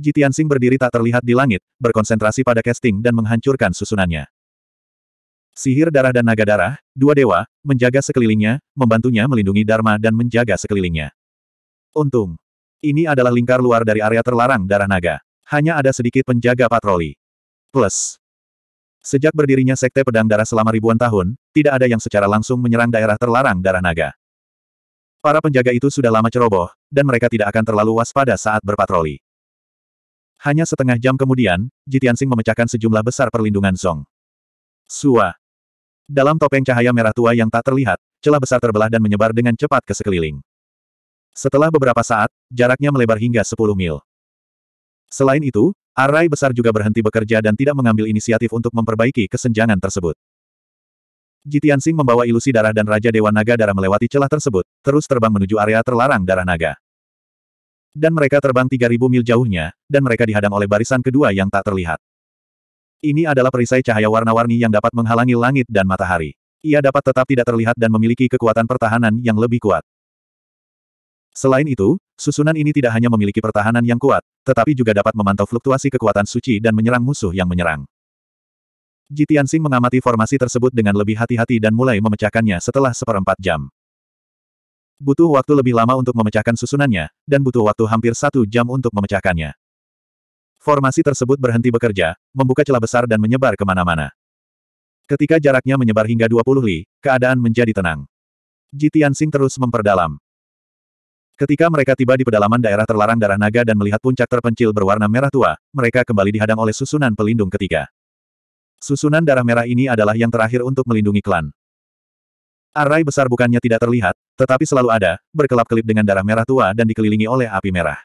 Jitian Sing berdiri tak terlihat di langit, berkonsentrasi pada casting dan menghancurkan susunannya. Sihir darah dan naga darah, dua dewa, menjaga sekelilingnya, membantunya melindungi Dharma dan menjaga sekelilingnya. Untung. Ini adalah lingkar luar dari area terlarang darah naga. Hanya ada sedikit penjaga patroli. Plus. Sejak berdirinya Sekte Pedang Darah selama ribuan tahun, tidak ada yang secara langsung menyerang daerah terlarang darah naga. Para penjaga itu sudah lama ceroboh, dan mereka tidak akan terlalu waspada saat berpatroli. Hanya setengah jam kemudian, Jitiansing memecahkan sejumlah besar perlindungan Song. Sua. Dalam topeng cahaya merah tua yang tak terlihat, celah besar terbelah dan menyebar dengan cepat ke sekeliling. Setelah beberapa saat, jaraknya melebar hingga 10 mil. Selain itu, arai besar juga berhenti bekerja dan tidak mengambil inisiatif untuk memperbaiki kesenjangan tersebut. Jitiansing membawa ilusi darah dan Raja Dewa Naga Darah melewati celah tersebut, terus terbang menuju area terlarang darah naga. Dan mereka terbang 3.000 mil jauhnya, dan mereka dihadang oleh barisan kedua yang tak terlihat. Ini adalah perisai cahaya warna-warni yang dapat menghalangi langit dan matahari. Ia dapat tetap tidak terlihat dan memiliki kekuatan pertahanan yang lebih kuat. Selain itu, susunan ini tidak hanya memiliki pertahanan yang kuat, tetapi juga dapat memantau fluktuasi kekuatan suci dan menyerang musuh yang menyerang. Jitian Sing mengamati formasi tersebut dengan lebih hati-hati dan mulai memecahkannya setelah seperempat jam. Butuh waktu lebih lama untuk memecahkan susunannya, dan butuh waktu hampir satu jam untuk memecahkannya. Formasi tersebut berhenti bekerja, membuka celah besar dan menyebar kemana-mana. Ketika jaraknya menyebar hingga 20 li, keadaan menjadi tenang. Jitiansing terus memperdalam. Ketika mereka tiba di pedalaman daerah terlarang darah naga dan melihat puncak terpencil berwarna merah tua, mereka kembali dihadang oleh susunan pelindung ketiga. Susunan darah merah ini adalah yang terakhir untuk melindungi klan. Arai besar bukannya tidak terlihat, tetapi selalu ada, berkelap-kelip dengan darah merah tua dan dikelilingi oleh api merah.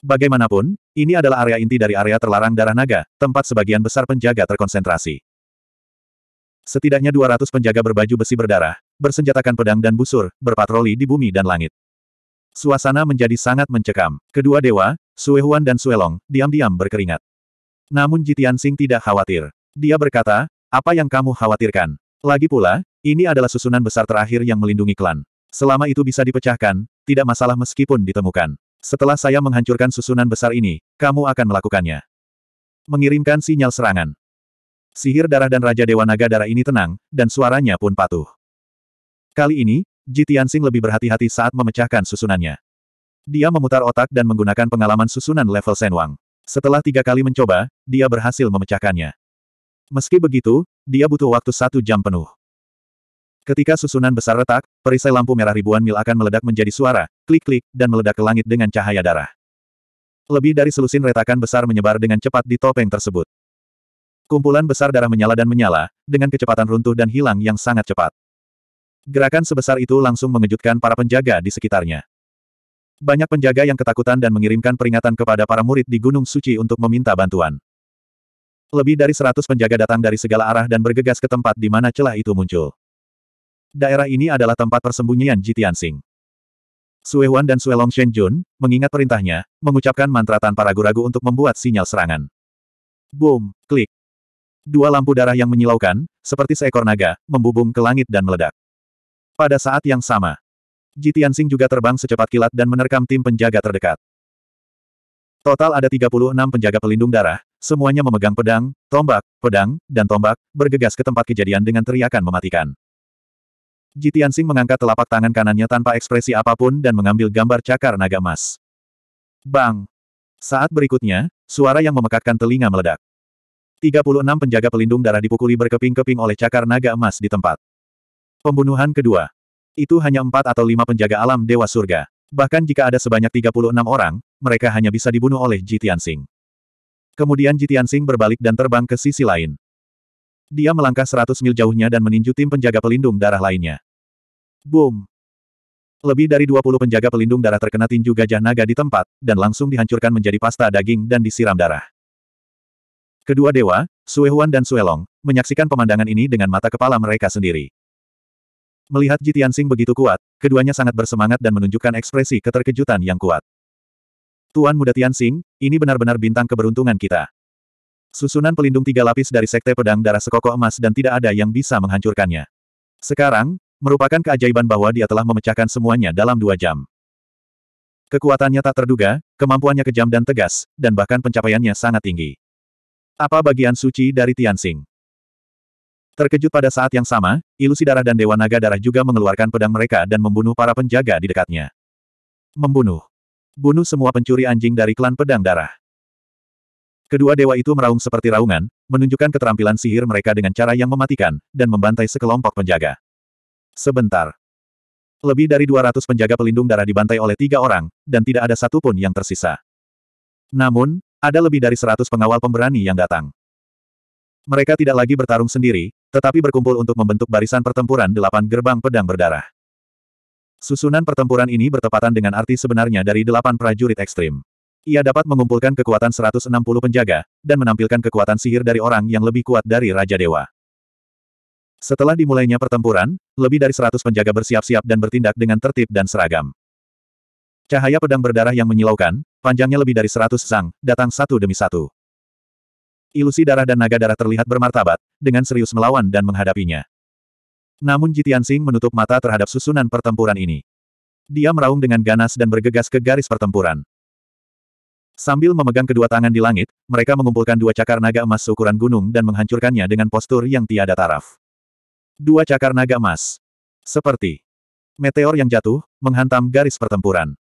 Bagaimanapun, ini adalah area inti dari area terlarang darah naga, tempat sebagian besar penjaga terkonsentrasi. Setidaknya 200 penjaga berbaju besi berdarah, bersenjatakan pedang dan busur, berpatroli di bumi dan langit. Suasana menjadi sangat mencekam. Kedua dewa, Sue Huan dan Sue Long, diam-diam berkeringat. Namun Jitian Sing tidak khawatir. Dia berkata, apa yang kamu khawatirkan? Lagi pula, ini adalah susunan besar terakhir yang melindungi klan. Selama itu bisa dipecahkan, tidak masalah meskipun ditemukan. Setelah saya menghancurkan susunan besar ini, kamu akan melakukannya. Mengirimkan sinyal serangan. Sihir darah dan Raja Dewa Naga darah ini tenang, dan suaranya pun patuh. Kali ini, Ji lebih berhati-hati saat memecahkan susunannya. Dia memutar otak dan menggunakan pengalaman susunan level Senwang. Setelah tiga kali mencoba, dia berhasil memecahkannya. Meski begitu, dia butuh waktu satu jam penuh. Ketika susunan besar retak, perisai lampu merah ribuan mil akan meledak menjadi suara, klik-klik, dan meledak ke langit dengan cahaya darah. Lebih dari selusin retakan besar menyebar dengan cepat di topeng tersebut. Kumpulan besar darah menyala dan menyala, dengan kecepatan runtuh dan hilang yang sangat cepat. Gerakan sebesar itu langsung mengejutkan para penjaga di sekitarnya. Banyak penjaga yang ketakutan dan mengirimkan peringatan kepada para murid di Gunung Suci untuk meminta bantuan. Lebih dari seratus penjaga datang dari segala arah dan bergegas ke tempat di mana celah itu muncul. Daerah ini adalah tempat persembunyian Jitian Sing. Sue Wan dan Sui Long Shen Jun, mengingat perintahnya, mengucapkan mantra tanpa ragu-ragu untuk membuat sinyal serangan. Boom, klik. Dua lampu darah yang menyilaukan, seperti seekor naga, membubung ke langit dan meledak. Pada saat yang sama, Jitian Sing juga terbang secepat kilat dan menerkam tim penjaga terdekat. Total ada 36 penjaga pelindung darah, semuanya memegang pedang, tombak, pedang, dan tombak, bergegas ke tempat kejadian dengan teriakan mematikan. Sing mengangkat telapak tangan kanannya tanpa ekspresi apapun dan mengambil gambar cakar naga emas. Bang! Saat berikutnya, suara yang memekakkan telinga meledak. 36 penjaga pelindung darah dipukuli berkeping-keping oleh cakar naga emas di tempat. Pembunuhan kedua. Itu hanya empat atau lima penjaga alam Dewa Surga. Bahkan jika ada sebanyak 36 orang, mereka hanya bisa dibunuh oleh Sing. Kemudian Sing berbalik dan terbang ke sisi lain. Dia melangkah seratus mil jauhnya dan meninju tim penjaga pelindung darah lainnya. Boom! Lebih dari 20 penjaga pelindung darah terkena tinju gajah naga di tempat, dan langsung dihancurkan menjadi pasta daging dan disiram darah. Kedua dewa, Huan dan Long, menyaksikan pemandangan ini dengan mata kepala mereka sendiri. Melihat Sing begitu kuat, keduanya sangat bersemangat dan menunjukkan ekspresi keterkejutan yang kuat. Tuan Muda Sing, ini benar-benar bintang keberuntungan kita. Susunan pelindung tiga lapis dari sekte pedang darah sekoko emas dan tidak ada yang bisa menghancurkannya. Sekarang, merupakan keajaiban bahwa dia telah memecahkan semuanya dalam dua jam. Kekuatannya tak terduga, kemampuannya kejam dan tegas, dan bahkan pencapaiannya sangat tinggi. Apa bagian suci dari Tianxing? Terkejut pada saat yang sama, ilusi darah dan Dewa Naga Darah juga mengeluarkan pedang mereka dan membunuh para penjaga di dekatnya. Membunuh. Bunuh semua pencuri anjing dari klan pedang darah. Kedua dewa itu meraung seperti raungan, menunjukkan keterampilan sihir mereka dengan cara yang mematikan, dan membantai sekelompok penjaga. Sebentar. Lebih dari 200 penjaga pelindung darah dibantai oleh tiga orang, dan tidak ada satu pun yang tersisa. Namun, ada lebih dari 100 pengawal pemberani yang datang. Mereka tidak lagi bertarung sendiri, tetapi berkumpul untuk membentuk barisan pertempuran delapan gerbang pedang berdarah. Susunan pertempuran ini bertepatan dengan arti sebenarnya dari delapan prajurit ekstrim. Ia dapat mengumpulkan kekuatan 160 penjaga, dan menampilkan kekuatan sihir dari orang yang lebih kuat dari Raja Dewa. Setelah dimulainya pertempuran, lebih dari 100 penjaga bersiap-siap dan bertindak dengan tertib dan seragam. Cahaya pedang berdarah yang menyilaukan, panjangnya lebih dari 100 sang, datang satu demi satu. Ilusi darah dan naga darah terlihat bermartabat, dengan serius melawan dan menghadapinya. Namun Jitian Singh menutup mata terhadap susunan pertempuran ini. Dia meraung dengan ganas dan bergegas ke garis pertempuran. Sambil memegang kedua tangan di langit, mereka mengumpulkan dua cakar naga emas seukuran gunung dan menghancurkannya dengan postur yang tiada taraf. Dua cakar naga emas. Seperti meteor yang jatuh, menghantam garis pertempuran.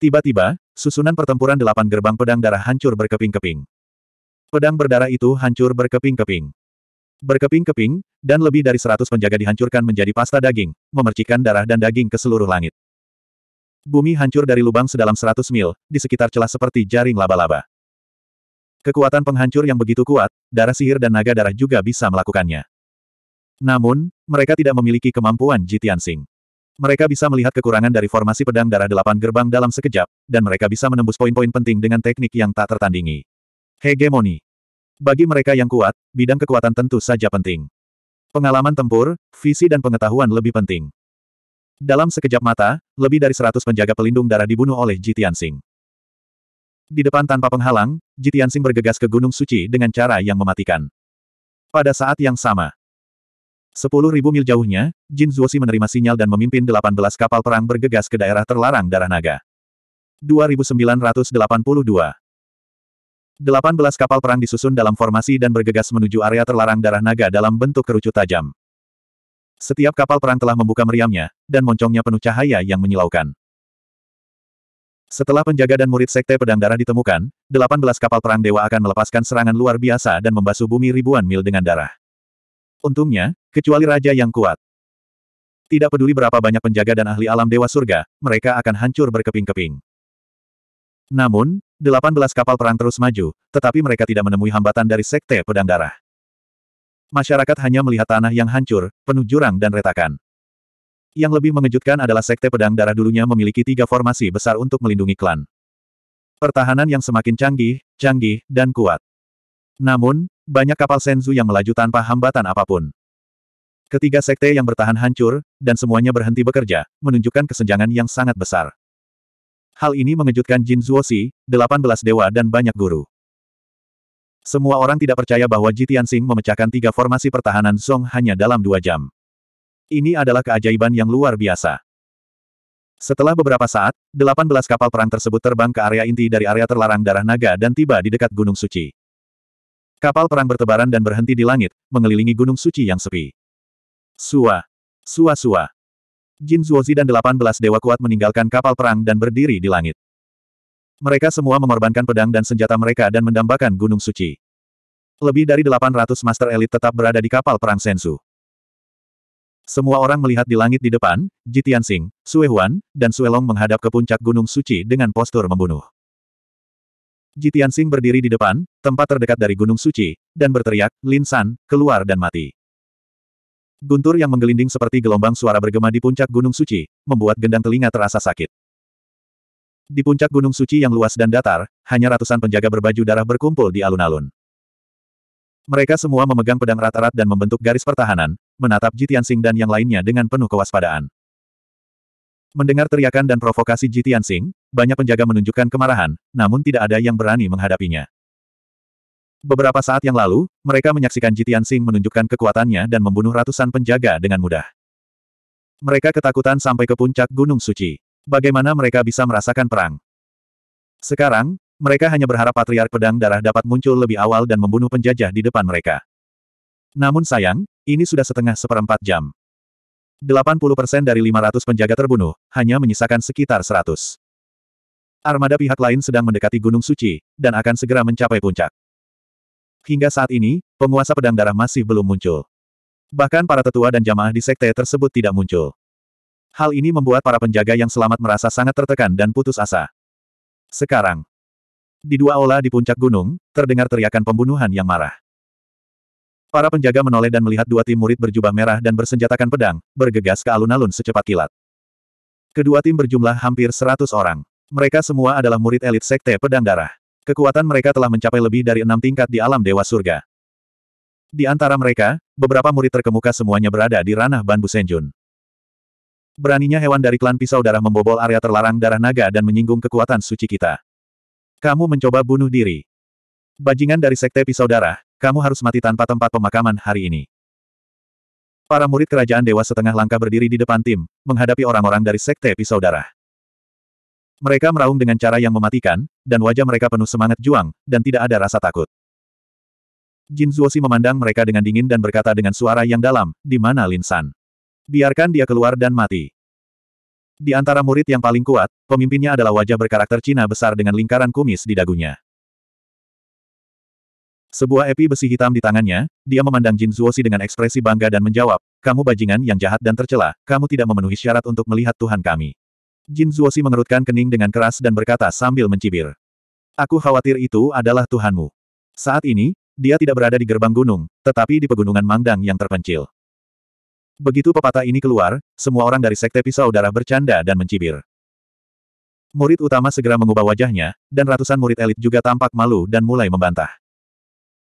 Tiba-tiba, susunan pertempuran delapan gerbang pedang darah hancur berkeping-keping. Pedang berdarah itu hancur berkeping-keping. Berkeping-keping, dan lebih dari seratus penjaga dihancurkan menjadi pasta daging, memercikan darah dan daging ke seluruh langit. Bumi hancur dari lubang sedalam 100 mil, di sekitar celah seperti jaring laba-laba. Kekuatan penghancur yang begitu kuat, darah sihir dan naga darah juga bisa melakukannya. Namun, mereka tidak memiliki kemampuan Jitian Sing. Mereka bisa melihat kekurangan dari formasi pedang darah delapan gerbang dalam sekejap, dan mereka bisa menembus poin-poin penting dengan teknik yang tak tertandingi. Hegemoni. Bagi mereka yang kuat, bidang kekuatan tentu saja penting. Pengalaman tempur, visi dan pengetahuan lebih penting. Dalam sekejap mata, lebih dari seratus penjaga pelindung darah dibunuh oleh Ji Tianxing. Di depan tanpa penghalang, Ji Tianxing bergegas ke Gunung Suci dengan cara yang mematikan. Pada saat yang sama, Sepuluh ribu mil jauhnya, Jin Zuoxi menerima sinyal dan memimpin delapan belas kapal perang bergegas ke daerah terlarang darah naga. 2982 18 kapal perang disusun dalam formasi dan bergegas menuju area terlarang darah naga dalam bentuk kerucut tajam. Setiap kapal perang telah membuka meriamnya, dan moncongnya penuh cahaya yang menyilaukan. Setelah penjaga dan murid sekte pedang darah ditemukan, 18 kapal perang dewa akan melepaskan serangan luar biasa dan membasuh bumi ribuan mil dengan darah. Untungnya, kecuali raja yang kuat. Tidak peduli berapa banyak penjaga dan ahli alam dewa surga, mereka akan hancur berkeping-keping. Namun, 18 kapal perang terus maju, tetapi mereka tidak menemui hambatan dari sekte pedang darah. Masyarakat hanya melihat tanah yang hancur, penuh jurang dan retakan. Yang lebih mengejutkan adalah Sekte Pedang Darah dulunya memiliki tiga formasi besar untuk melindungi klan. Pertahanan yang semakin canggih, canggih, dan kuat. Namun, banyak kapal Senzu yang melaju tanpa hambatan apapun. Ketiga sekte yang bertahan hancur, dan semuanya berhenti bekerja, menunjukkan kesenjangan yang sangat besar. Hal ini mengejutkan Jin Zuo Si, 18 dewa dan banyak guru. Semua orang tidak percaya bahwa Jitian Tianxing memecahkan tiga formasi pertahanan Song hanya dalam dua jam. Ini adalah keajaiban yang luar biasa. Setelah beberapa saat, 18 kapal perang tersebut terbang ke area inti dari area terlarang darah naga dan tiba di dekat Gunung Suci. Kapal perang bertebaran dan berhenti di langit, mengelilingi Gunung Suci yang sepi. Sua. Sua-sua. Jin Zuozi dan 18 dewa kuat meninggalkan kapal perang dan berdiri di langit. Mereka semua mengorbankan pedang dan senjata mereka dan mendambakan gunung suci. Lebih dari 800 master elit tetap berada di kapal perang Sensu. Semua orang melihat di langit di depan, Jitian Sing, Sue Huan, dan Sue Long menghadap ke puncak gunung suci dengan postur membunuh. Jitian Sing berdiri di depan, tempat terdekat dari gunung suci, dan berteriak, Lin San, keluar dan mati. Guntur yang menggelinding seperti gelombang suara bergema di puncak gunung suci, membuat gendang telinga terasa sakit. Di puncak gunung suci yang luas dan datar, hanya ratusan penjaga berbaju darah berkumpul di alun-alun. Mereka semua memegang pedang rata rat dan membentuk garis pertahanan, menatap Jitian Jitiansing dan yang lainnya dengan penuh kewaspadaan. Mendengar teriakan dan provokasi Jitian Jitiansing, banyak penjaga menunjukkan kemarahan, namun tidak ada yang berani menghadapinya. Beberapa saat yang lalu, mereka menyaksikan Jitian Jitiansing menunjukkan kekuatannya dan membunuh ratusan penjaga dengan mudah. Mereka ketakutan sampai ke puncak Gunung Suci bagaimana mereka bisa merasakan perang. Sekarang, mereka hanya berharap Patriark Pedang Darah dapat muncul lebih awal dan membunuh penjajah di depan mereka. Namun sayang, ini sudah setengah seperempat jam. 80% dari 500 penjaga terbunuh, hanya menyisakan sekitar 100. Armada pihak lain sedang mendekati Gunung Suci, dan akan segera mencapai puncak. Hingga saat ini, penguasa pedang darah masih belum muncul. Bahkan para tetua dan jamaah di sekte tersebut tidak muncul. Hal ini membuat para penjaga yang selamat merasa sangat tertekan dan putus asa. Sekarang, di dua aula di puncak gunung, terdengar teriakan pembunuhan yang marah. Para penjaga menoleh dan melihat dua tim murid berjubah merah dan bersenjatakan pedang, bergegas ke alun-alun secepat kilat. Kedua tim berjumlah hampir seratus orang. Mereka semua adalah murid elit sekte pedang darah. Kekuatan mereka telah mencapai lebih dari enam tingkat di alam dewa surga. Di antara mereka, beberapa murid terkemuka semuanya berada di ranah Banbu senjun. Beraninya hewan dari klan pisau darah membobol area terlarang darah naga dan menyinggung kekuatan suci kita. Kamu mencoba bunuh diri. Bajingan dari sekte pisau darah, kamu harus mati tanpa tempat pemakaman hari ini. Para murid kerajaan dewa setengah langkah berdiri di depan tim, menghadapi orang-orang dari sekte pisau darah. Mereka meraung dengan cara yang mematikan, dan wajah mereka penuh semangat juang, dan tidak ada rasa takut. Jin Zuosi memandang mereka dengan dingin dan berkata dengan suara yang dalam, di mana Lin San? Biarkan dia keluar dan mati. Di antara murid yang paling kuat, pemimpinnya adalah wajah berkarakter Cina besar dengan lingkaran kumis di dagunya. Sebuah epi besi hitam di tangannya, dia memandang Jin Zuosi dengan ekspresi bangga dan menjawab, kamu bajingan yang jahat dan tercela, kamu tidak memenuhi syarat untuk melihat Tuhan kami. Jin Zuosi mengerutkan kening dengan keras dan berkata sambil mencibir. Aku khawatir itu adalah Tuhanmu. Saat ini, dia tidak berada di gerbang gunung, tetapi di pegunungan Mangdang yang terpencil. Begitu pepatah ini keluar, semua orang dari Sekte Pisau Darah bercanda dan mencibir. Murid utama segera mengubah wajahnya, dan ratusan murid elit juga tampak malu dan mulai membantah.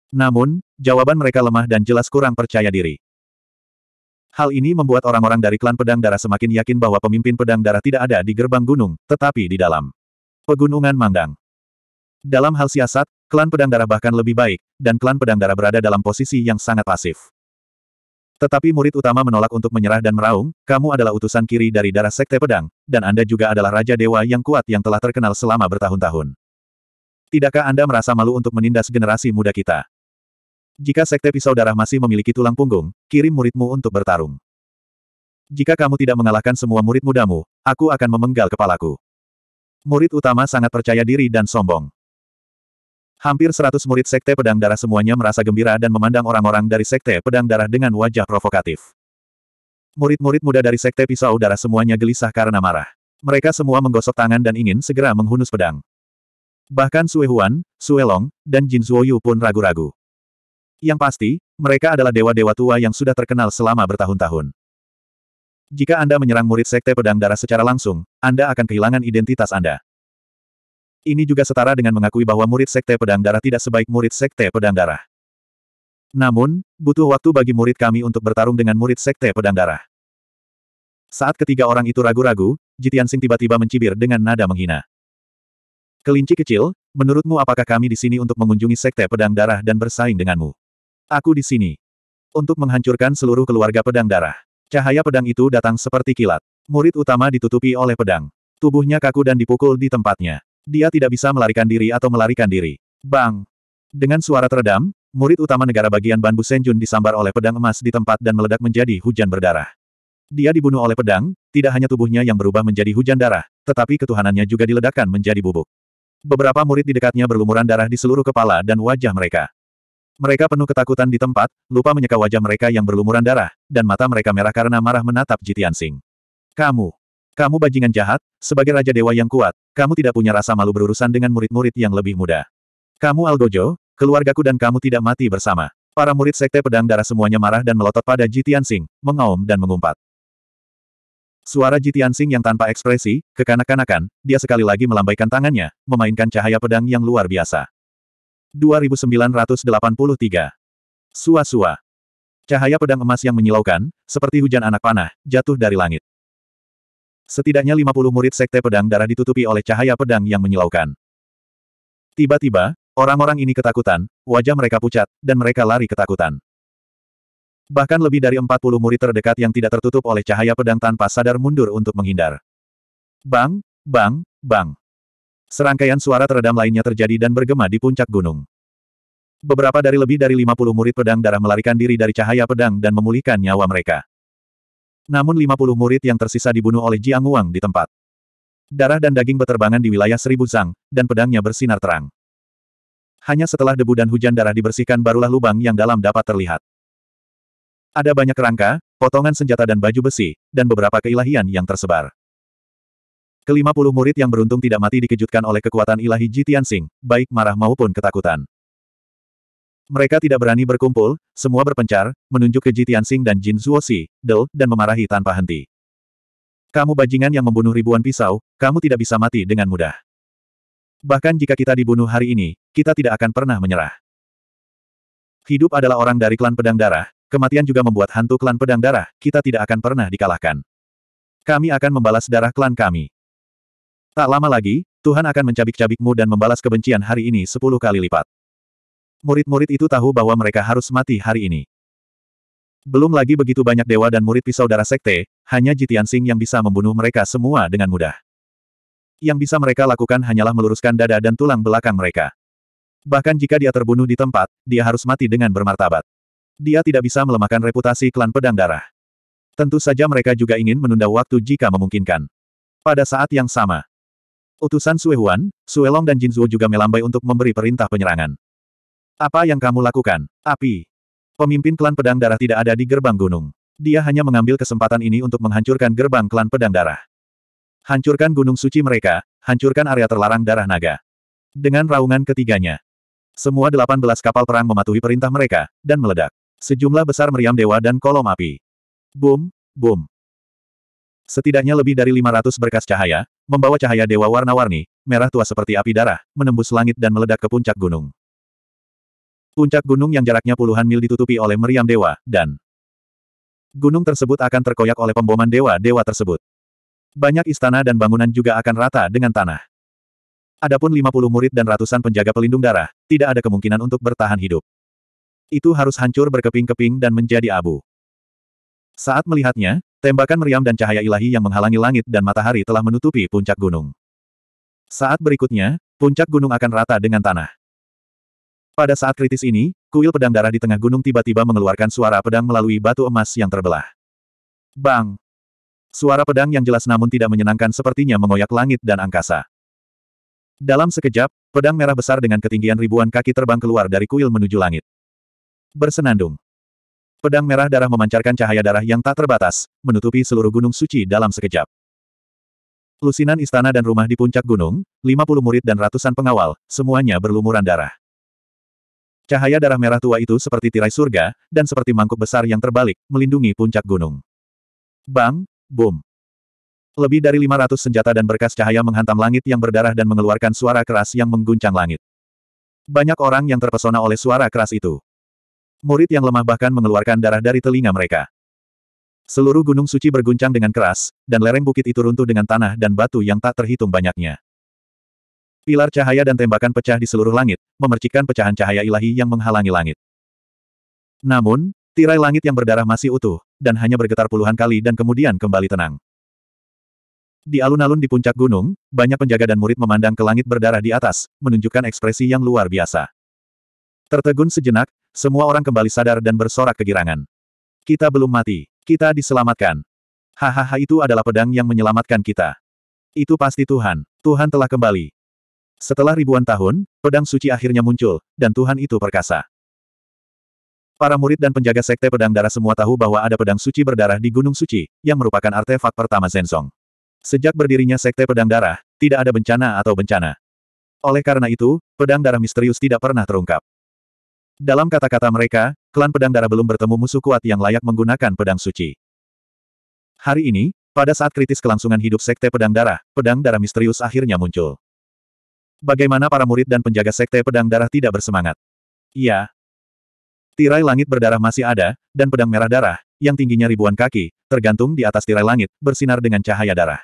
Namun, jawaban mereka lemah dan jelas kurang percaya diri. Hal ini membuat orang-orang dari klan pedang darah semakin yakin bahwa pemimpin pedang darah tidak ada di gerbang gunung, tetapi di dalam pegunungan Mangdang. Dalam hal siasat, klan pedang darah bahkan lebih baik, dan klan pedang darah berada dalam posisi yang sangat pasif. Tetapi murid utama menolak untuk menyerah dan meraung, kamu adalah utusan kiri dari darah sekte pedang, dan Anda juga adalah Raja Dewa yang kuat yang telah terkenal selama bertahun-tahun. Tidakkah Anda merasa malu untuk menindas generasi muda kita? Jika sekte pisau darah masih memiliki tulang punggung, kirim muridmu untuk bertarung. Jika kamu tidak mengalahkan semua murid mudamu, aku akan memenggal kepalaku. Murid utama sangat percaya diri dan sombong. Hampir seratus murid Sekte Pedang Darah semuanya merasa gembira dan memandang orang-orang dari Sekte Pedang Darah dengan wajah provokatif. Murid-murid muda dari Sekte Pisau Darah semuanya gelisah karena marah. Mereka semua menggosok tangan dan ingin segera menghunus pedang. Bahkan Sue Huan, Sue Long, dan Jin Zuoyu pun ragu-ragu. Yang pasti, mereka adalah dewa-dewa tua yang sudah terkenal selama bertahun-tahun. Jika Anda menyerang murid Sekte Pedang Darah secara langsung, Anda akan kehilangan identitas Anda. Ini juga setara dengan mengakui bahwa murid Sekte Pedang Darah tidak sebaik murid Sekte Pedang Darah. Namun, butuh waktu bagi murid kami untuk bertarung dengan murid Sekte Pedang Darah. Saat ketiga orang itu ragu-ragu, Jitian Sing tiba-tiba mencibir dengan nada menghina. Kelinci kecil, menurutmu apakah kami di sini untuk mengunjungi Sekte Pedang Darah dan bersaing denganmu? Aku di sini. Untuk menghancurkan seluruh keluarga Pedang Darah. Cahaya pedang itu datang seperti kilat. Murid utama ditutupi oleh pedang. Tubuhnya kaku dan dipukul di tempatnya. Dia tidak bisa melarikan diri atau melarikan diri. Bang! Dengan suara teredam, murid utama negara bagian Banbu Senjun disambar oleh pedang emas di tempat dan meledak menjadi hujan berdarah. Dia dibunuh oleh pedang, tidak hanya tubuhnya yang berubah menjadi hujan darah, tetapi ketuhanannya juga diledakkan menjadi bubuk. Beberapa murid di dekatnya berlumuran darah di seluruh kepala dan wajah mereka. Mereka penuh ketakutan di tempat, lupa menyeka wajah mereka yang berlumuran darah, dan mata mereka merah karena marah menatap Jitian Sing. Kamu! Kamu bajingan jahat, sebagai Raja Dewa yang kuat, kamu tidak punya rasa malu berurusan dengan murid-murid yang lebih muda. Kamu Algojo, keluargaku dan kamu tidak mati bersama. Para murid Sekte Pedang Darah semuanya marah dan melotot pada Jitian Sing, mengaum dan mengumpat. Suara Jitian Sing yang tanpa ekspresi, kekanak-kanakan, dia sekali lagi melambaikan tangannya, memainkan cahaya pedang yang luar biasa. 2983. Sua-sua. Cahaya pedang emas yang menyilaukan, seperti hujan anak panah, jatuh dari langit. Setidaknya 50 murid sekte pedang darah ditutupi oleh cahaya pedang yang menyilaukan. Tiba-tiba, orang-orang ini ketakutan, wajah mereka pucat, dan mereka lari ketakutan. Bahkan lebih dari 40 murid terdekat yang tidak tertutup oleh cahaya pedang tanpa sadar mundur untuk menghindar. Bang, bang, bang. Serangkaian suara teredam lainnya terjadi dan bergema di puncak gunung. Beberapa dari lebih dari 50 murid pedang darah melarikan diri dari cahaya pedang dan memulihkan nyawa mereka. Namun 50 murid yang tersisa dibunuh oleh Jiang Wang di tempat. Darah dan daging beterbangan di wilayah Seribu zhang, dan pedangnya bersinar terang. Hanya setelah debu dan hujan darah dibersihkan barulah lubang yang dalam dapat terlihat. Ada banyak kerangka, potongan senjata dan baju besi, dan beberapa keilahian yang tersebar. Kelima puluh murid yang beruntung tidak mati dikejutkan oleh kekuatan ilahi Jitian Sing, baik marah maupun ketakutan. Mereka tidak berani berkumpul, semua berpencar, menunjuk ke Ji Tianxing dan Jin Zuoxi, Del, dan memarahi tanpa henti. Kamu bajingan yang membunuh ribuan pisau, kamu tidak bisa mati dengan mudah. Bahkan jika kita dibunuh hari ini, kita tidak akan pernah menyerah. Hidup adalah orang dari klan pedang darah, kematian juga membuat hantu klan pedang darah, kita tidak akan pernah dikalahkan. Kami akan membalas darah klan kami. Tak lama lagi, Tuhan akan mencabik-cabikmu dan membalas kebencian hari ini sepuluh kali lipat. Murid-murid itu tahu bahwa mereka harus mati hari ini. Belum lagi begitu banyak dewa dan murid pisau darah sekte, hanya Jitian Sing yang bisa membunuh mereka semua dengan mudah. Yang bisa mereka lakukan hanyalah meluruskan dada dan tulang belakang mereka. Bahkan jika dia terbunuh di tempat, dia harus mati dengan bermartabat. Dia tidak bisa melemahkan reputasi klan pedang darah. Tentu saja mereka juga ingin menunda waktu jika memungkinkan. Pada saat yang sama, utusan Sue Huan, Sue Long dan Jin Zuo juga melambai untuk memberi perintah penyerangan. Apa yang kamu lakukan? Api. Pemimpin klan pedang darah tidak ada di gerbang gunung. Dia hanya mengambil kesempatan ini untuk menghancurkan gerbang klan pedang darah. Hancurkan gunung suci mereka, hancurkan area terlarang darah naga. Dengan raungan ketiganya. Semua delapan belas kapal perang mematuhi perintah mereka, dan meledak. Sejumlah besar meriam dewa dan kolom api. Boom, boom. Setidaknya lebih dari lima ratus berkas cahaya, membawa cahaya dewa warna-warni, merah tua seperti api darah, menembus langit dan meledak ke puncak gunung. Puncak gunung yang jaraknya puluhan mil ditutupi oleh meriam dewa, dan gunung tersebut akan terkoyak oleh pemboman dewa-dewa tersebut. Banyak istana dan bangunan juga akan rata dengan tanah. Adapun 50 murid dan ratusan penjaga pelindung darah, tidak ada kemungkinan untuk bertahan hidup. Itu harus hancur berkeping-keping dan menjadi abu. Saat melihatnya, tembakan meriam dan cahaya ilahi yang menghalangi langit dan matahari telah menutupi puncak gunung. Saat berikutnya, puncak gunung akan rata dengan tanah. Pada saat kritis ini, kuil pedang darah di tengah gunung tiba-tiba mengeluarkan suara pedang melalui batu emas yang terbelah. Bang! Suara pedang yang jelas namun tidak menyenangkan sepertinya mengoyak langit dan angkasa. Dalam sekejap, pedang merah besar dengan ketinggian ribuan kaki terbang keluar dari kuil menuju langit. Bersenandung. Pedang merah darah memancarkan cahaya darah yang tak terbatas, menutupi seluruh gunung suci dalam sekejap. Lusinan istana dan rumah di puncak gunung, 50 murid dan ratusan pengawal, semuanya berlumuran darah. Cahaya darah merah tua itu seperti tirai surga, dan seperti mangkuk besar yang terbalik, melindungi puncak gunung. Bang, boom. Lebih dari 500 senjata dan berkas cahaya menghantam langit yang berdarah dan mengeluarkan suara keras yang mengguncang langit. Banyak orang yang terpesona oleh suara keras itu. Murid yang lemah bahkan mengeluarkan darah dari telinga mereka. Seluruh gunung suci berguncang dengan keras, dan lereng bukit itu runtuh dengan tanah dan batu yang tak terhitung banyaknya. Pilar cahaya dan tembakan pecah di seluruh langit, memercikkan pecahan cahaya ilahi yang menghalangi langit. Namun, tirai langit yang berdarah masih utuh, dan hanya bergetar puluhan kali dan kemudian kembali tenang. Di alun-alun di puncak gunung, banyak penjaga dan murid memandang ke langit berdarah di atas, menunjukkan ekspresi yang luar biasa. Tertegun sejenak, semua orang kembali sadar dan bersorak kegirangan. Kita belum mati, kita diselamatkan. Hahaha itu adalah pedang yang menyelamatkan kita. Itu pasti Tuhan, Tuhan telah kembali. Setelah ribuan tahun, pedang suci akhirnya muncul, dan Tuhan itu perkasa. Para murid dan penjaga sekte pedang darah semua tahu bahwa ada pedang suci berdarah di Gunung Suci, yang merupakan artefak pertama Zensong. Sejak berdirinya sekte pedang darah, tidak ada bencana atau bencana. Oleh karena itu, pedang darah misterius tidak pernah terungkap. Dalam kata-kata mereka, klan pedang darah belum bertemu musuh kuat yang layak menggunakan pedang suci. Hari ini, pada saat kritis kelangsungan hidup sekte pedang darah, pedang darah misterius akhirnya muncul bagaimana para murid dan penjaga sekte pedang darah tidak bersemangat. Iya. Tirai langit berdarah masih ada, dan pedang merah darah, yang tingginya ribuan kaki, tergantung di atas tirai langit, bersinar dengan cahaya darah.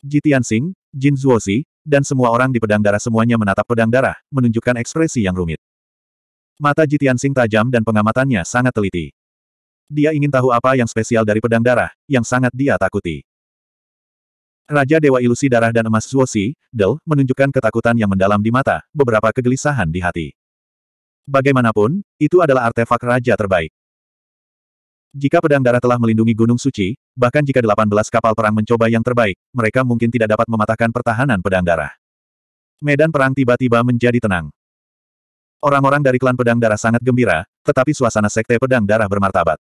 Ji Tianxing, Jin Zuozi, dan semua orang di pedang darah semuanya menatap pedang darah, menunjukkan ekspresi yang rumit. Mata Ji Tianxing tajam dan pengamatannya sangat teliti. Dia ingin tahu apa yang spesial dari pedang darah, yang sangat dia takuti. Raja Dewa Ilusi Darah dan Emas Zuosi, Del, menunjukkan ketakutan yang mendalam di mata, beberapa kegelisahan di hati. Bagaimanapun, itu adalah artefak raja terbaik. Jika pedang darah telah melindungi Gunung Suci, bahkan jika 18 kapal perang mencoba yang terbaik, mereka mungkin tidak dapat mematahkan pertahanan pedang darah. Medan perang tiba-tiba menjadi tenang. Orang-orang dari klan pedang darah sangat gembira, tetapi suasana sekte pedang darah bermartabat.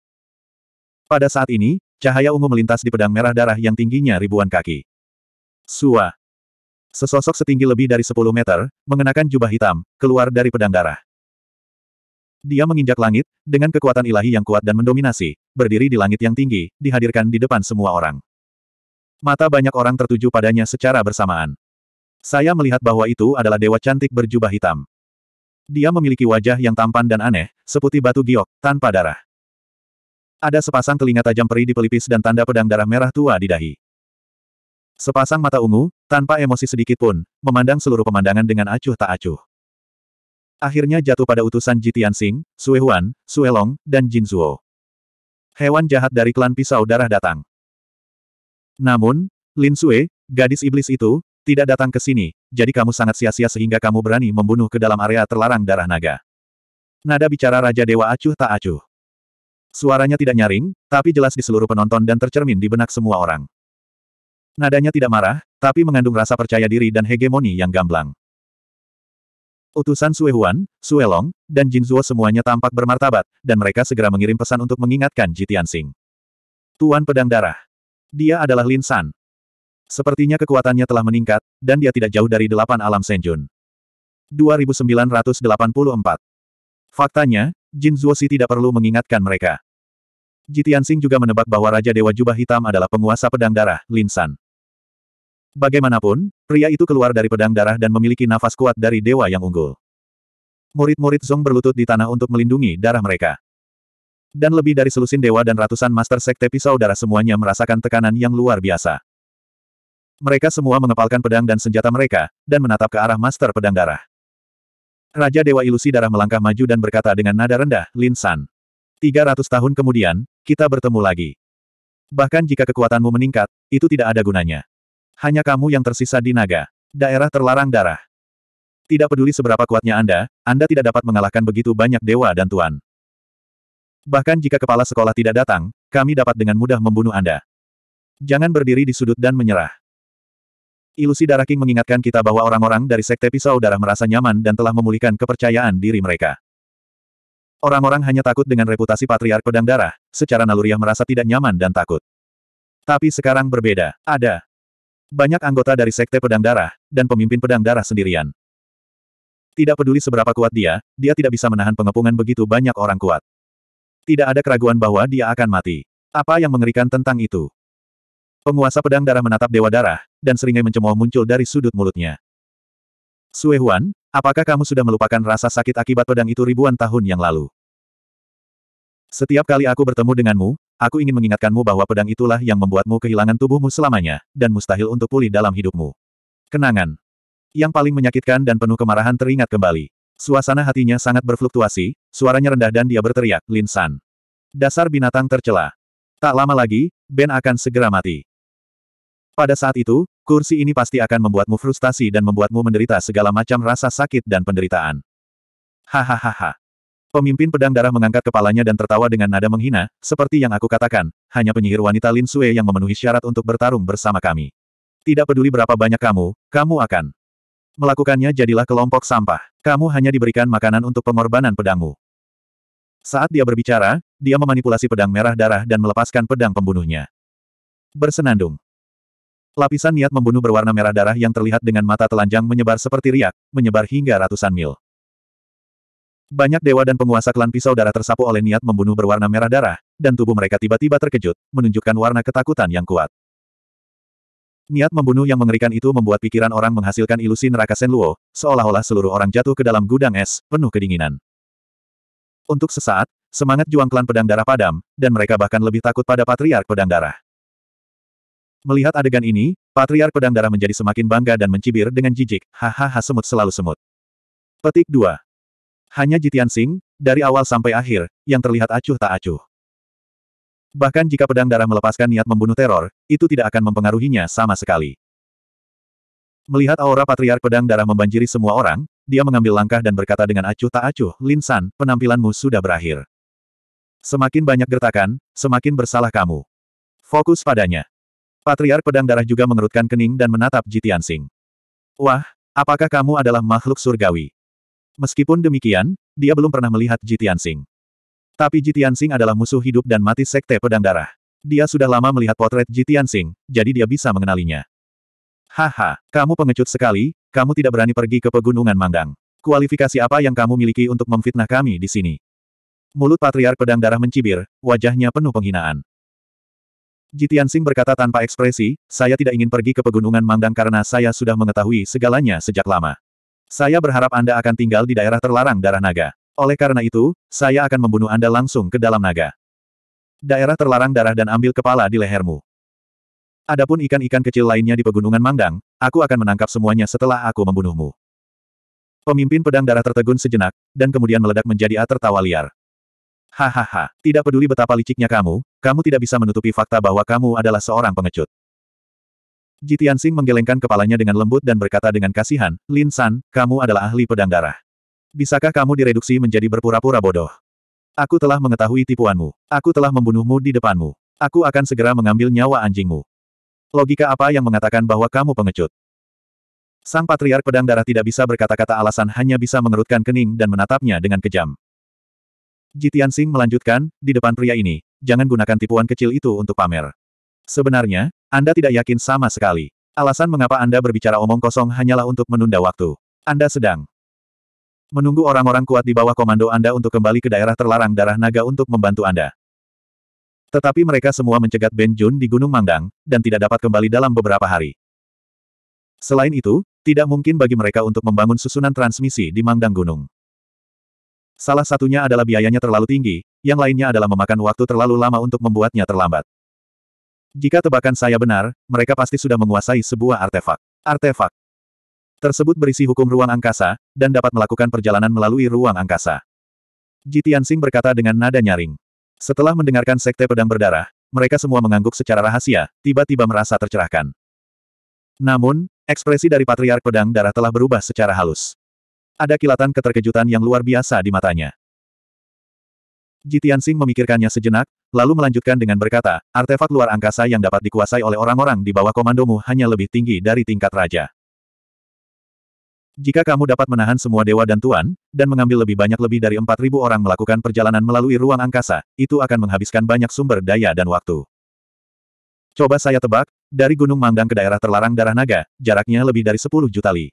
Pada saat ini, cahaya ungu melintas di pedang merah darah yang tingginya ribuan kaki. Sua. Sesosok setinggi lebih dari 10 meter, mengenakan jubah hitam, keluar dari pedang darah. Dia menginjak langit, dengan kekuatan ilahi yang kuat dan mendominasi, berdiri di langit yang tinggi, dihadirkan di depan semua orang. Mata banyak orang tertuju padanya secara bersamaan. Saya melihat bahwa itu adalah dewa cantik berjubah hitam. Dia memiliki wajah yang tampan dan aneh, seputih batu giok, tanpa darah. Ada sepasang telinga tajam peri di pelipis dan tanda pedang darah merah tua di dahi. Sepasang mata ungu, tanpa emosi sedikit pun, memandang seluruh pemandangan dengan acuh tak acuh. Akhirnya jatuh pada utusan Jitian Sing, Sue Huan, Sue Long, dan Jin Zuo. Hewan jahat dari klan pisau darah datang. Namun, Lin Sue, gadis iblis itu, tidak datang ke sini, jadi kamu sangat sia-sia sehingga kamu berani membunuh ke dalam area terlarang darah naga. Nada bicara Raja Dewa acuh tak acuh. Suaranya tidak nyaring, tapi jelas di seluruh penonton dan tercermin di benak semua orang. Nadanya tidak marah, tapi mengandung rasa percaya diri dan hegemoni yang gamblang. Utusan Sue Huan, Sue Long, dan Jin Zuo semuanya tampak bermartabat, dan mereka segera mengirim pesan untuk mengingatkan Ji Tianxing. Tuan Pedang Darah. Dia adalah Lin San. Sepertinya kekuatannya telah meningkat, dan dia tidak jauh dari delapan alam Senjun. 2984 Faktanya, Jin Zuosi tidak perlu mengingatkan mereka. Jitiansing juga menebak bahwa Raja Dewa Jubah Hitam adalah penguasa pedang darah, Lin San. Bagaimanapun, pria itu keluar dari pedang darah dan memiliki nafas kuat dari dewa yang unggul. Murid-murid Zong berlutut di tanah untuk melindungi darah mereka. Dan lebih dari selusin dewa dan ratusan master sekte pisau darah semuanya merasakan tekanan yang luar biasa. Mereka semua mengepalkan pedang dan senjata mereka, dan menatap ke arah master pedang darah. Raja Dewa Ilusi Darah melangkah maju dan berkata dengan nada rendah, Lin San. 300 tahun kemudian, kita bertemu lagi. Bahkan jika kekuatanmu meningkat, itu tidak ada gunanya. Hanya kamu yang tersisa di naga. Daerah terlarang darah. Tidak peduli seberapa kuatnya Anda, Anda tidak dapat mengalahkan begitu banyak dewa dan tuan. Bahkan jika kepala sekolah tidak datang, kami dapat dengan mudah membunuh Anda. Jangan berdiri di sudut dan menyerah. Ilusi Darah King mengingatkan kita bahwa orang-orang dari Sekte Pisau Darah merasa nyaman dan telah memulihkan kepercayaan diri mereka. Orang-orang hanya takut dengan reputasi Patriark Pedang Darah, secara naluriah merasa tidak nyaman dan takut. Tapi sekarang berbeda. Ada banyak anggota dari Sekte Pedang Darah, dan pemimpin Pedang Darah sendirian. Tidak peduli seberapa kuat dia, dia tidak bisa menahan pengepungan begitu banyak orang kuat. Tidak ada keraguan bahwa dia akan mati. Apa yang mengerikan tentang itu? Penguasa Pedang Darah menatap Dewa Darah, dan seringai mencemooh muncul dari sudut mulutnya. Sue Huan, apakah kamu sudah melupakan rasa sakit akibat pedang itu ribuan tahun yang lalu? Setiap kali aku bertemu denganmu, Aku ingin mengingatkanmu bahwa pedang itulah yang membuatmu kehilangan tubuhmu selamanya, dan mustahil untuk pulih dalam hidupmu. Kenangan. Yang paling menyakitkan dan penuh kemarahan teringat kembali. Suasana hatinya sangat berfluktuasi, suaranya rendah dan dia berteriak, Lin San. Dasar binatang tercela. Tak lama lagi, Ben akan segera mati. Pada saat itu, kursi ini pasti akan membuatmu frustasi dan membuatmu menderita segala macam rasa sakit dan penderitaan. Hahaha. Pemimpin pedang darah mengangkat kepalanya dan tertawa dengan nada menghina, seperti yang aku katakan, hanya penyihir wanita Lin Sue yang memenuhi syarat untuk bertarung bersama kami. Tidak peduli berapa banyak kamu, kamu akan melakukannya jadilah kelompok sampah. Kamu hanya diberikan makanan untuk pengorbanan pedangmu. Saat dia berbicara, dia memanipulasi pedang merah darah dan melepaskan pedang pembunuhnya. Bersenandung. Lapisan niat membunuh berwarna merah darah yang terlihat dengan mata telanjang menyebar seperti riak, menyebar hingga ratusan mil. Banyak dewa dan penguasa klan pisau darah tersapu oleh niat membunuh berwarna merah darah, dan tubuh mereka tiba-tiba terkejut, menunjukkan warna ketakutan yang kuat. Niat membunuh yang mengerikan itu membuat pikiran orang menghasilkan ilusi neraka Senluo, seolah-olah seluruh orang jatuh ke dalam gudang es, penuh kedinginan. Untuk sesaat, semangat juang klan pedang darah padam, dan mereka bahkan lebih takut pada Patriark Pedang Darah. Melihat adegan ini, Patriark Pedang Darah menjadi semakin bangga dan mencibir dengan jijik, hahaha semut selalu semut. Petik 2. Hanya Jitian Sing, dari awal sampai akhir, yang terlihat acuh tak acuh. Bahkan jika pedang darah melepaskan niat membunuh teror, itu tidak akan mempengaruhinya sama sekali. Melihat aura patriark pedang darah membanjiri semua orang, dia mengambil langkah dan berkata dengan acuh tak acuh, Lin San, penampilanmu sudah berakhir. Semakin banyak gertakan, semakin bersalah kamu. Fokus padanya. Patriark pedang darah juga mengerutkan kening dan menatap Jitian Sing. Wah, apakah kamu adalah makhluk surgawi? Meskipun demikian, dia belum pernah melihat Sing. Tapi Sing adalah musuh hidup dan mati Sekte Pedang Darah. Dia sudah lama melihat potret Sing, jadi dia bisa mengenalinya. Haha, kamu pengecut sekali, kamu tidak berani pergi ke Pegunungan Mandang. Kualifikasi apa yang kamu miliki untuk memfitnah kami di sini? Mulut Patriark Pedang Darah mencibir, wajahnya penuh penghinaan. Jitian Sing berkata tanpa ekspresi, saya tidak ingin pergi ke Pegunungan Mandang karena saya sudah mengetahui segalanya sejak lama. Saya berharap Anda akan tinggal di daerah terlarang darah naga. Oleh karena itu, saya akan membunuh Anda langsung ke dalam naga. Daerah terlarang darah dan ambil kepala di lehermu. Adapun ikan-ikan kecil lainnya di pegunungan Mangdang, aku akan menangkap semuanya setelah aku membunuhmu. Pemimpin pedang darah tertegun sejenak, dan kemudian meledak menjadi A tertawa liar. Hahaha, tidak peduli betapa liciknya kamu, kamu tidak bisa menutupi fakta bahwa kamu adalah seorang pengecut. Jitian Sing menggelengkan kepalanya dengan lembut dan berkata dengan kasihan, Lin San, kamu adalah ahli pedang darah. Bisakah kamu direduksi menjadi berpura-pura bodoh? Aku telah mengetahui tipuanmu. Aku telah membunuhmu di depanmu. Aku akan segera mengambil nyawa anjingmu. Logika apa yang mengatakan bahwa kamu pengecut? Sang patriark pedang darah tidak bisa berkata-kata alasan hanya bisa mengerutkan kening dan menatapnya dengan kejam. Jitian Sing melanjutkan, di depan pria ini, jangan gunakan tipuan kecil itu untuk pamer. Sebenarnya, anda tidak yakin sama sekali. Alasan mengapa Anda berbicara omong kosong hanyalah untuk menunda waktu. Anda sedang menunggu orang-orang kuat di bawah komando Anda untuk kembali ke daerah terlarang darah naga untuk membantu Anda. Tetapi mereka semua mencegat Ben Jun di Gunung Mangdang, dan tidak dapat kembali dalam beberapa hari. Selain itu, tidak mungkin bagi mereka untuk membangun susunan transmisi di Mangdang Gunung. Salah satunya adalah biayanya terlalu tinggi, yang lainnya adalah memakan waktu terlalu lama untuk membuatnya terlambat. Jika tebakan saya benar, mereka pasti sudah menguasai sebuah artefak. Artefak tersebut berisi hukum ruang angkasa, dan dapat melakukan perjalanan melalui ruang angkasa. Jitian Sing berkata dengan nada nyaring. Setelah mendengarkan sekte pedang berdarah, mereka semua mengangguk secara rahasia, tiba-tiba merasa tercerahkan. Namun, ekspresi dari Patriark Pedang Darah telah berubah secara halus. Ada kilatan keterkejutan yang luar biasa di matanya. Jitian Sing memikirkannya sejenak, lalu melanjutkan dengan berkata, artefak luar angkasa yang dapat dikuasai oleh orang-orang di bawah komandomu hanya lebih tinggi dari tingkat raja. Jika kamu dapat menahan semua dewa dan tuan, dan mengambil lebih banyak lebih dari 4.000 orang melakukan perjalanan melalui ruang angkasa, itu akan menghabiskan banyak sumber daya dan waktu. Coba saya tebak, dari Gunung Mangdang ke daerah terlarang darah naga, jaraknya lebih dari 10 juta li.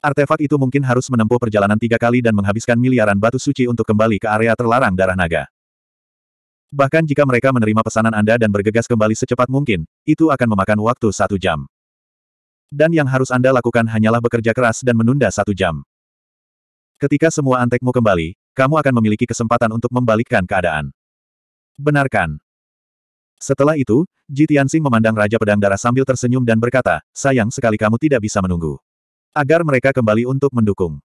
Artefak itu mungkin harus menempuh perjalanan tiga kali dan menghabiskan miliaran batu suci untuk kembali ke area terlarang darah naga. Bahkan jika mereka menerima pesanan Anda dan bergegas kembali secepat mungkin, itu akan memakan waktu satu jam. Dan yang harus Anda lakukan hanyalah bekerja keras dan menunda satu jam. Ketika semua antekmu kembali, kamu akan memiliki kesempatan untuk membalikkan keadaan. Benarkan. Setelah itu, Ji Tianxing memandang Raja Pedang Darah sambil tersenyum dan berkata, sayang sekali kamu tidak bisa menunggu. Agar mereka kembali untuk mendukung.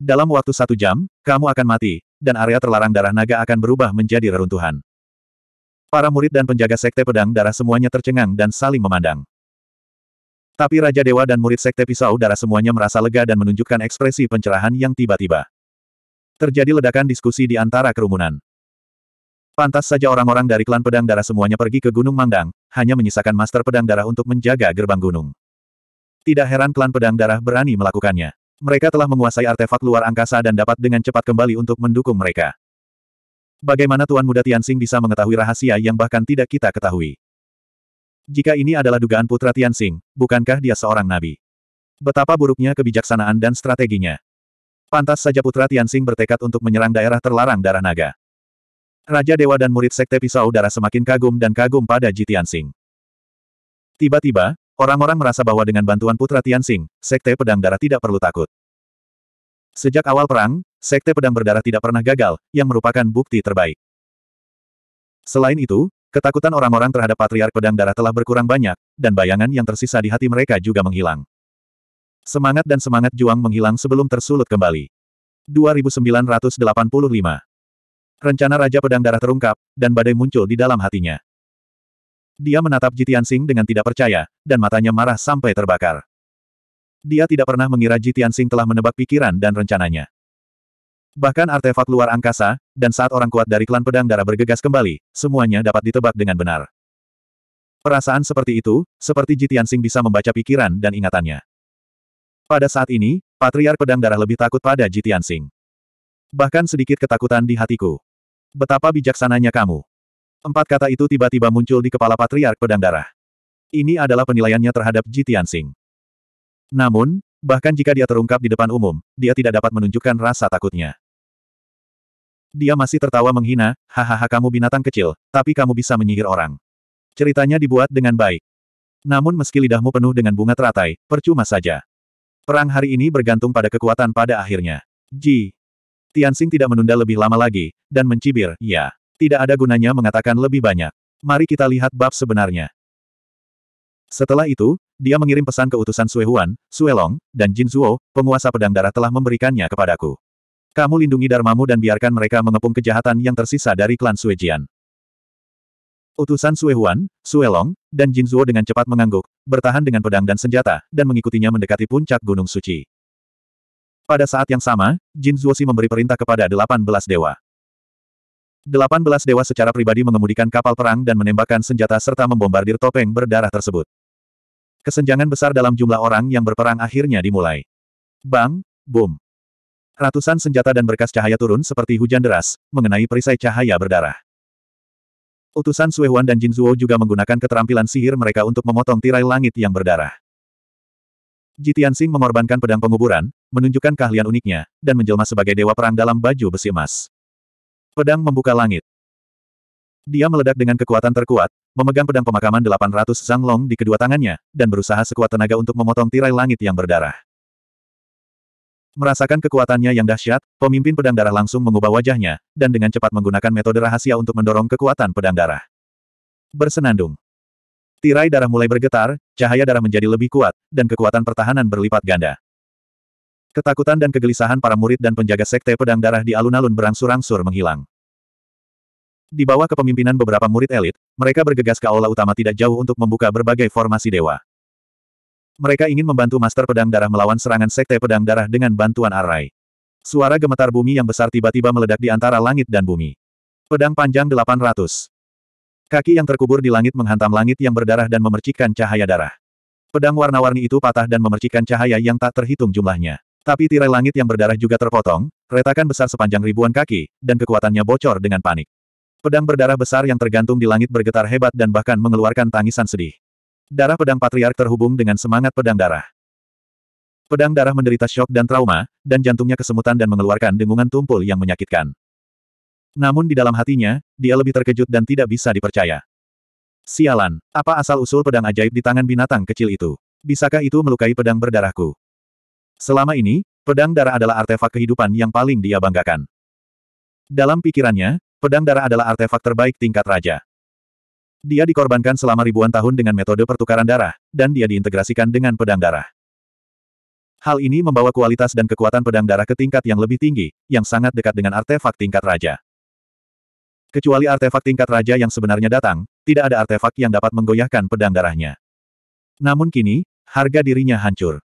Dalam waktu satu jam, kamu akan mati, dan area terlarang darah naga akan berubah menjadi reruntuhan. Para murid dan penjaga sekte pedang darah semuanya tercengang dan saling memandang. Tapi Raja Dewa dan murid sekte pisau darah semuanya merasa lega dan menunjukkan ekspresi pencerahan yang tiba-tiba. Terjadi ledakan diskusi di antara kerumunan. Pantas saja orang-orang dari klan pedang darah semuanya pergi ke Gunung Mangdang, hanya menyisakan master pedang darah untuk menjaga gerbang gunung. Tidak heran klan pedang darah berani melakukannya. Mereka telah menguasai artefak luar angkasa dan dapat dengan cepat kembali untuk mendukung mereka. Bagaimana Tuan Muda Tianxing bisa mengetahui rahasia yang bahkan tidak kita ketahui? Jika ini adalah dugaan putra Tianxing, bukankah dia seorang nabi? Betapa buruknya kebijaksanaan dan strateginya. Pantas saja putra Tianxing bertekad untuk menyerang daerah terlarang darah naga. Raja Dewa dan murid Sekte Pisau Darah semakin kagum dan kagum pada Ji Tianxing. Tiba-tiba, Orang-orang merasa bahwa dengan bantuan Putra Tianxing, Sekte Pedang Darah tidak perlu takut. Sejak awal perang, Sekte Pedang Berdarah tidak pernah gagal, yang merupakan bukti terbaik. Selain itu, ketakutan orang-orang terhadap Patriark Pedang Darah telah berkurang banyak, dan bayangan yang tersisa di hati mereka juga menghilang. Semangat dan semangat juang menghilang sebelum tersulut kembali. 2985 Rencana Raja Pedang Darah terungkap, dan badai muncul di dalam hatinya. Dia menatap Jitian Sing dengan tidak percaya, dan matanya marah sampai terbakar. Dia tidak pernah mengira Jitian Sing telah menebak pikiran dan rencananya. Bahkan artefak luar angkasa, dan saat orang kuat dari klan pedang darah bergegas kembali, semuanya dapat ditebak dengan benar. Perasaan seperti itu, seperti Jitian Sing bisa membaca pikiran dan ingatannya. Pada saat ini, Patriar Pedang Darah lebih takut pada Jitian Sing. Bahkan sedikit ketakutan di hatiku. Betapa bijaksananya kamu. Empat kata itu tiba-tiba muncul di kepala Patriark Pedang Darah. Ini adalah penilaiannya terhadap Ji Tianxing. Namun, bahkan jika dia terungkap di depan umum, dia tidak dapat menunjukkan rasa takutnya. Dia masih tertawa menghina, hahaha kamu binatang kecil, tapi kamu bisa menyihir orang. Ceritanya dibuat dengan baik. Namun meski lidahmu penuh dengan bunga teratai, percuma saja. Perang hari ini bergantung pada kekuatan pada akhirnya. Ji. Tianxing tidak menunda lebih lama lagi, dan mencibir, ya tidak ada gunanya mengatakan lebih banyak. Mari kita lihat bab sebenarnya. Setelah itu, dia mengirim pesan ke utusan Sue Huan, Sue Long, dan Jin Zuo, penguasa pedang darah telah memberikannya kepadaku. Kamu lindungi darmamu dan biarkan mereka mengepung kejahatan yang tersisa dari klan Sue Jian. Utusan Sue Huan, Sue Long, dan Jin Zuo dengan cepat mengangguk, bertahan dengan pedang dan senjata, dan mengikutinya mendekati puncak Gunung Suci. Pada saat yang sama, Jin Zuo Si memberi perintah kepada 18 dewa. 18 dewa secara pribadi mengemudikan kapal perang dan menembakkan senjata serta membombardir topeng berdarah tersebut. Kesenjangan besar dalam jumlah orang yang berperang akhirnya dimulai. Bang, boom. Ratusan senjata dan berkas cahaya turun seperti hujan deras, mengenai perisai cahaya berdarah. Utusan Suehuan dan Jin Jinzuo juga menggunakan keterampilan sihir mereka untuk memotong tirai langit yang berdarah. Jitiansing mengorbankan pedang penguburan, menunjukkan keahlian uniknya, dan menjelma sebagai dewa perang dalam baju besi emas. Pedang membuka langit. Dia meledak dengan kekuatan terkuat, memegang pedang pemakaman 800 Zhang Long di kedua tangannya, dan berusaha sekuat tenaga untuk memotong tirai langit yang berdarah. Merasakan kekuatannya yang dahsyat, pemimpin pedang darah langsung mengubah wajahnya, dan dengan cepat menggunakan metode rahasia untuk mendorong kekuatan pedang darah. Bersenandung. Tirai darah mulai bergetar, cahaya darah menjadi lebih kuat, dan kekuatan pertahanan berlipat ganda. Ketakutan dan kegelisahan para murid dan penjaga sekte pedang darah di alun-alun berangsur-angsur menghilang. Di bawah kepemimpinan beberapa murid elit, mereka bergegas ke aula utama tidak jauh untuk membuka berbagai formasi dewa. Mereka ingin membantu Master Pedang Darah melawan serangan Sekte Pedang Darah dengan bantuan Arai. Suara gemetar bumi yang besar tiba-tiba meledak di antara langit dan bumi. Pedang panjang 800. Kaki yang terkubur di langit menghantam langit yang berdarah dan memercikkan cahaya darah. Pedang warna-warni itu patah dan memercikkan cahaya yang tak terhitung jumlahnya. Tapi tirai langit yang berdarah juga terpotong, retakan besar sepanjang ribuan kaki, dan kekuatannya bocor dengan panik. Pedang berdarah besar yang tergantung di langit bergetar hebat dan bahkan mengeluarkan tangisan sedih. Darah pedang patriark terhubung dengan semangat pedang darah. Pedang darah menderita shock dan trauma, dan jantungnya kesemutan dan mengeluarkan dengungan tumpul yang menyakitkan. Namun di dalam hatinya, dia lebih terkejut dan tidak bisa dipercaya. Sialan, apa asal-usul pedang ajaib di tangan binatang kecil itu? Bisakah itu melukai pedang berdarahku? Selama ini, pedang darah adalah artefak kehidupan yang paling dia banggakan. Dalam pikirannya, Pedang darah adalah artefak terbaik tingkat raja. Dia dikorbankan selama ribuan tahun dengan metode pertukaran darah, dan dia diintegrasikan dengan pedang darah. Hal ini membawa kualitas dan kekuatan pedang darah ke tingkat yang lebih tinggi, yang sangat dekat dengan artefak tingkat raja. Kecuali artefak tingkat raja yang sebenarnya datang, tidak ada artefak yang dapat menggoyahkan pedang darahnya. Namun kini, harga dirinya hancur.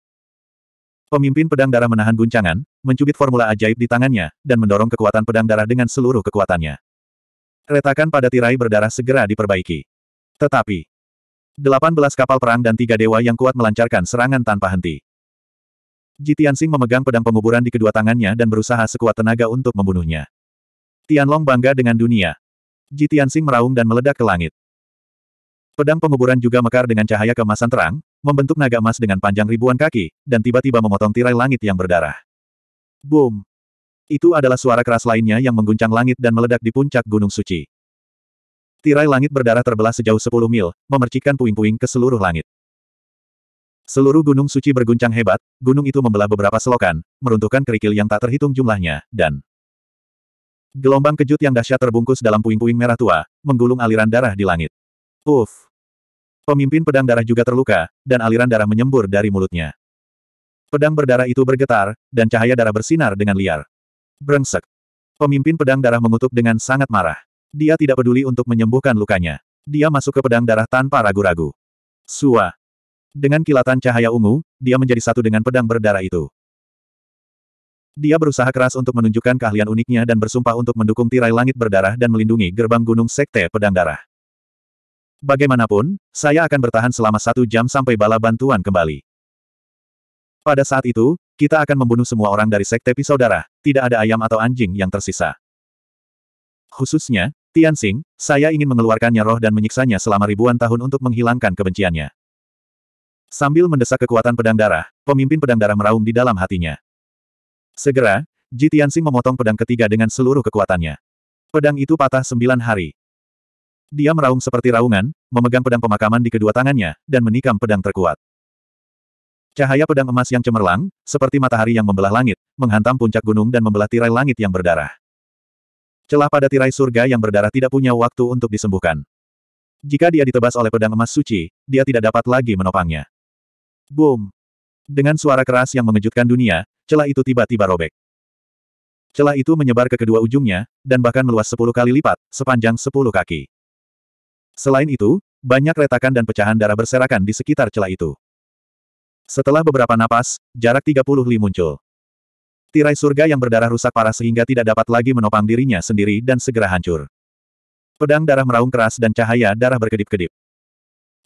Pemimpin pedang darah menahan guncangan, mencubit formula ajaib di tangannya, dan mendorong kekuatan pedang darah dengan seluruh kekuatannya. Retakan pada tirai berdarah segera diperbaiki. Tetapi, 18 kapal perang dan tiga dewa yang kuat melancarkan serangan tanpa henti. Jitiansing memegang pedang penguburan di kedua tangannya dan berusaha sekuat tenaga untuk membunuhnya. Tianlong bangga dengan dunia. Jitiansing meraung dan meledak ke langit. Pedang penguburan juga mekar dengan cahaya kemasan terang, membentuk naga emas dengan panjang ribuan kaki, dan tiba-tiba memotong tirai langit yang berdarah. Boom! Itu adalah suara keras lainnya yang mengguncang langit dan meledak di puncak Gunung Suci. Tirai langit berdarah terbelah sejauh 10 mil, memercikkan puing-puing ke seluruh langit. Seluruh gunung suci berguncang hebat, gunung itu membelah beberapa selokan, meruntuhkan kerikil yang tak terhitung jumlahnya, dan gelombang kejut yang dahsyat terbungkus dalam puing-puing merah tua, menggulung aliran darah di langit. Uff! Pemimpin pedang darah juga terluka, dan aliran darah menyembur dari mulutnya. Pedang berdarah itu bergetar, dan cahaya darah bersinar dengan liar. Brengsek. Pemimpin pedang darah mengutuk dengan sangat marah. Dia tidak peduli untuk menyembuhkan lukanya. Dia masuk ke pedang darah tanpa ragu-ragu. Sua. Dengan kilatan cahaya ungu, dia menjadi satu dengan pedang berdarah itu. Dia berusaha keras untuk menunjukkan keahlian uniknya dan bersumpah untuk mendukung tirai langit berdarah dan melindungi gerbang gunung sekte pedang darah. Bagaimanapun, saya akan bertahan selama satu jam sampai bala bantuan kembali. Pada saat itu, kita akan membunuh semua orang dari sekte Pisau Darah. tidak ada ayam atau anjing yang tersisa. Khususnya, Tianxing, saya ingin mengeluarkannya roh dan menyiksanya selama ribuan tahun untuk menghilangkan kebenciannya. Sambil mendesak kekuatan pedang darah, pemimpin pedang darah meraung di dalam hatinya. Segera, Ji Tianxing memotong pedang ketiga dengan seluruh kekuatannya. Pedang itu patah sembilan hari. Dia meraung seperti raungan, memegang pedang pemakaman di kedua tangannya, dan menikam pedang terkuat. Cahaya pedang emas yang cemerlang, seperti matahari yang membelah langit, menghantam puncak gunung dan membelah tirai langit yang berdarah. Celah pada tirai surga yang berdarah tidak punya waktu untuk disembuhkan. Jika dia ditebas oleh pedang emas suci, dia tidak dapat lagi menopangnya. Boom! Dengan suara keras yang mengejutkan dunia, celah itu tiba-tiba robek. Celah itu menyebar ke kedua ujungnya, dan bahkan meluas sepuluh kali lipat, sepanjang sepuluh kaki. Selain itu, banyak retakan dan pecahan darah berserakan di sekitar celah itu. Setelah beberapa napas, jarak 30 li muncul. Tirai surga yang berdarah rusak parah sehingga tidak dapat lagi menopang dirinya sendiri dan segera hancur. Pedang darah meraung keras dan cahaya darah berkedip-kedip.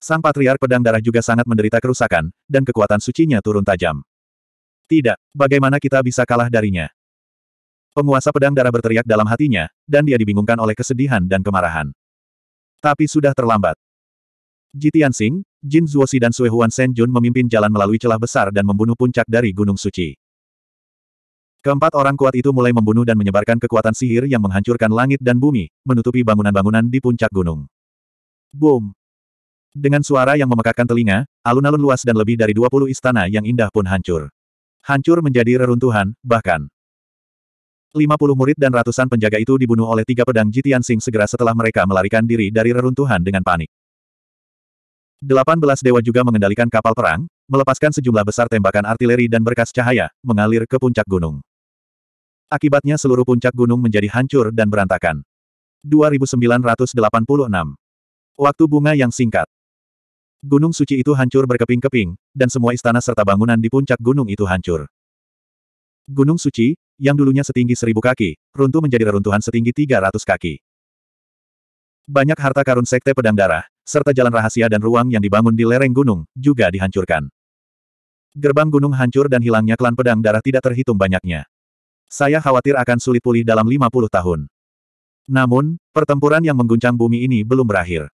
Sang patriark pedang darah juga sangat menderita kerusakan, dan kekuatan sucinya turun tajam. Tidak, bagaimana kita bisa kalah darinya? Penguasa pedang darah berteriak dalam hatinya, dan dia dibingungkan oleh kesedihan dan kemarahan. Tapi sudah terlambat. Jitian Tianxing, Jin Zuosi dan Sui Huan Shen Jun memimpin jalan melalui celah besar dan membunuh puncak dari Gunung Suci. Keempat orang kuat itu mulai membunuh dan menyebarkan kekuatan sihir yang menghancurkan langit dan bumi, menutupi bangunan-bangunan di puncak gunung. Boom! Dengan suara yang memekakkan telinga, alun-alun luas dan lebih dari 20 istana yang indah pun hancur. Hancur menjadi reruntuhan, bahkan 50 murid dan ratusan penjaga itu dibunuh oleh tiga pedang Jitian Sing segera setelah mereka melarikan diri dari reruntuhan dengan panik. Delapan belas dewa juga mengendalikan kapal perang, melepaskan sejumlah besar tembakan artileri dan berkas cahaya, mengalir ke puncak gunung. Akibatnya seluruh puncak gunung menjadi hancur dan berantakan. 2986 Waktu bunga yang singkat. Gunung suci itu hancur berkeping-keping, dan semua istana serta bangunan di puncak gunung itu hancur. Gunung Suci, yang dulunya setinggi seribu kaki, runtuh menjadi reruntuhan setinggi tiga ratus kaki. Banyak harta karun sekte pedang darah, serta jalan rahasia dan ruang yang dibangun di lereng gunung, juga dihancurkan. Gerbang gunung hancur dan hilangnya klan pedang darah tidak terhitung banyaknya. Saya khawatir akan sulit pulih dalam lima puluh tahun. Namun, pertempuran yang mengguncang bumi ini belum berakhir.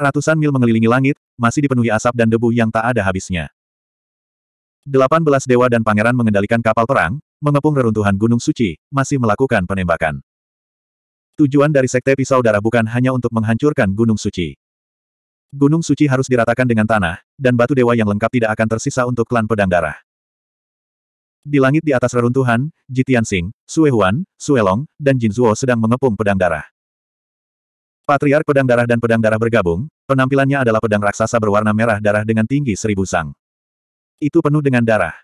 Ratusan mil mengelilingi langit, masih dipenuhi asap dan debu yang tak ada habisnya. Delapan belas dewa dan pangeran mengendalikan kapal perang, mengepung reruntuhan Gunung Suci, masih melakukan penembakan. Tujuan dari Sekte Pisau Darah bukan hanya untuk menghancurkan Gunung Suci. Gunung Suci harus diratakan dengan tanah, dan batu dewa yang lengkap tidak akan tersisa untuk klan pedang darah. Di langit di atas reruntuhan, Jitian Sing, Sue Huan, Sue Long, dan Jin Zuo sedang mengepung pedang darah. Patriark pedang darah dan pedang darah bergabung, penampilannya adalah pedang raksasa berwarna merah darah dengan tinggi seribu sang. Itu penuh dengan darah.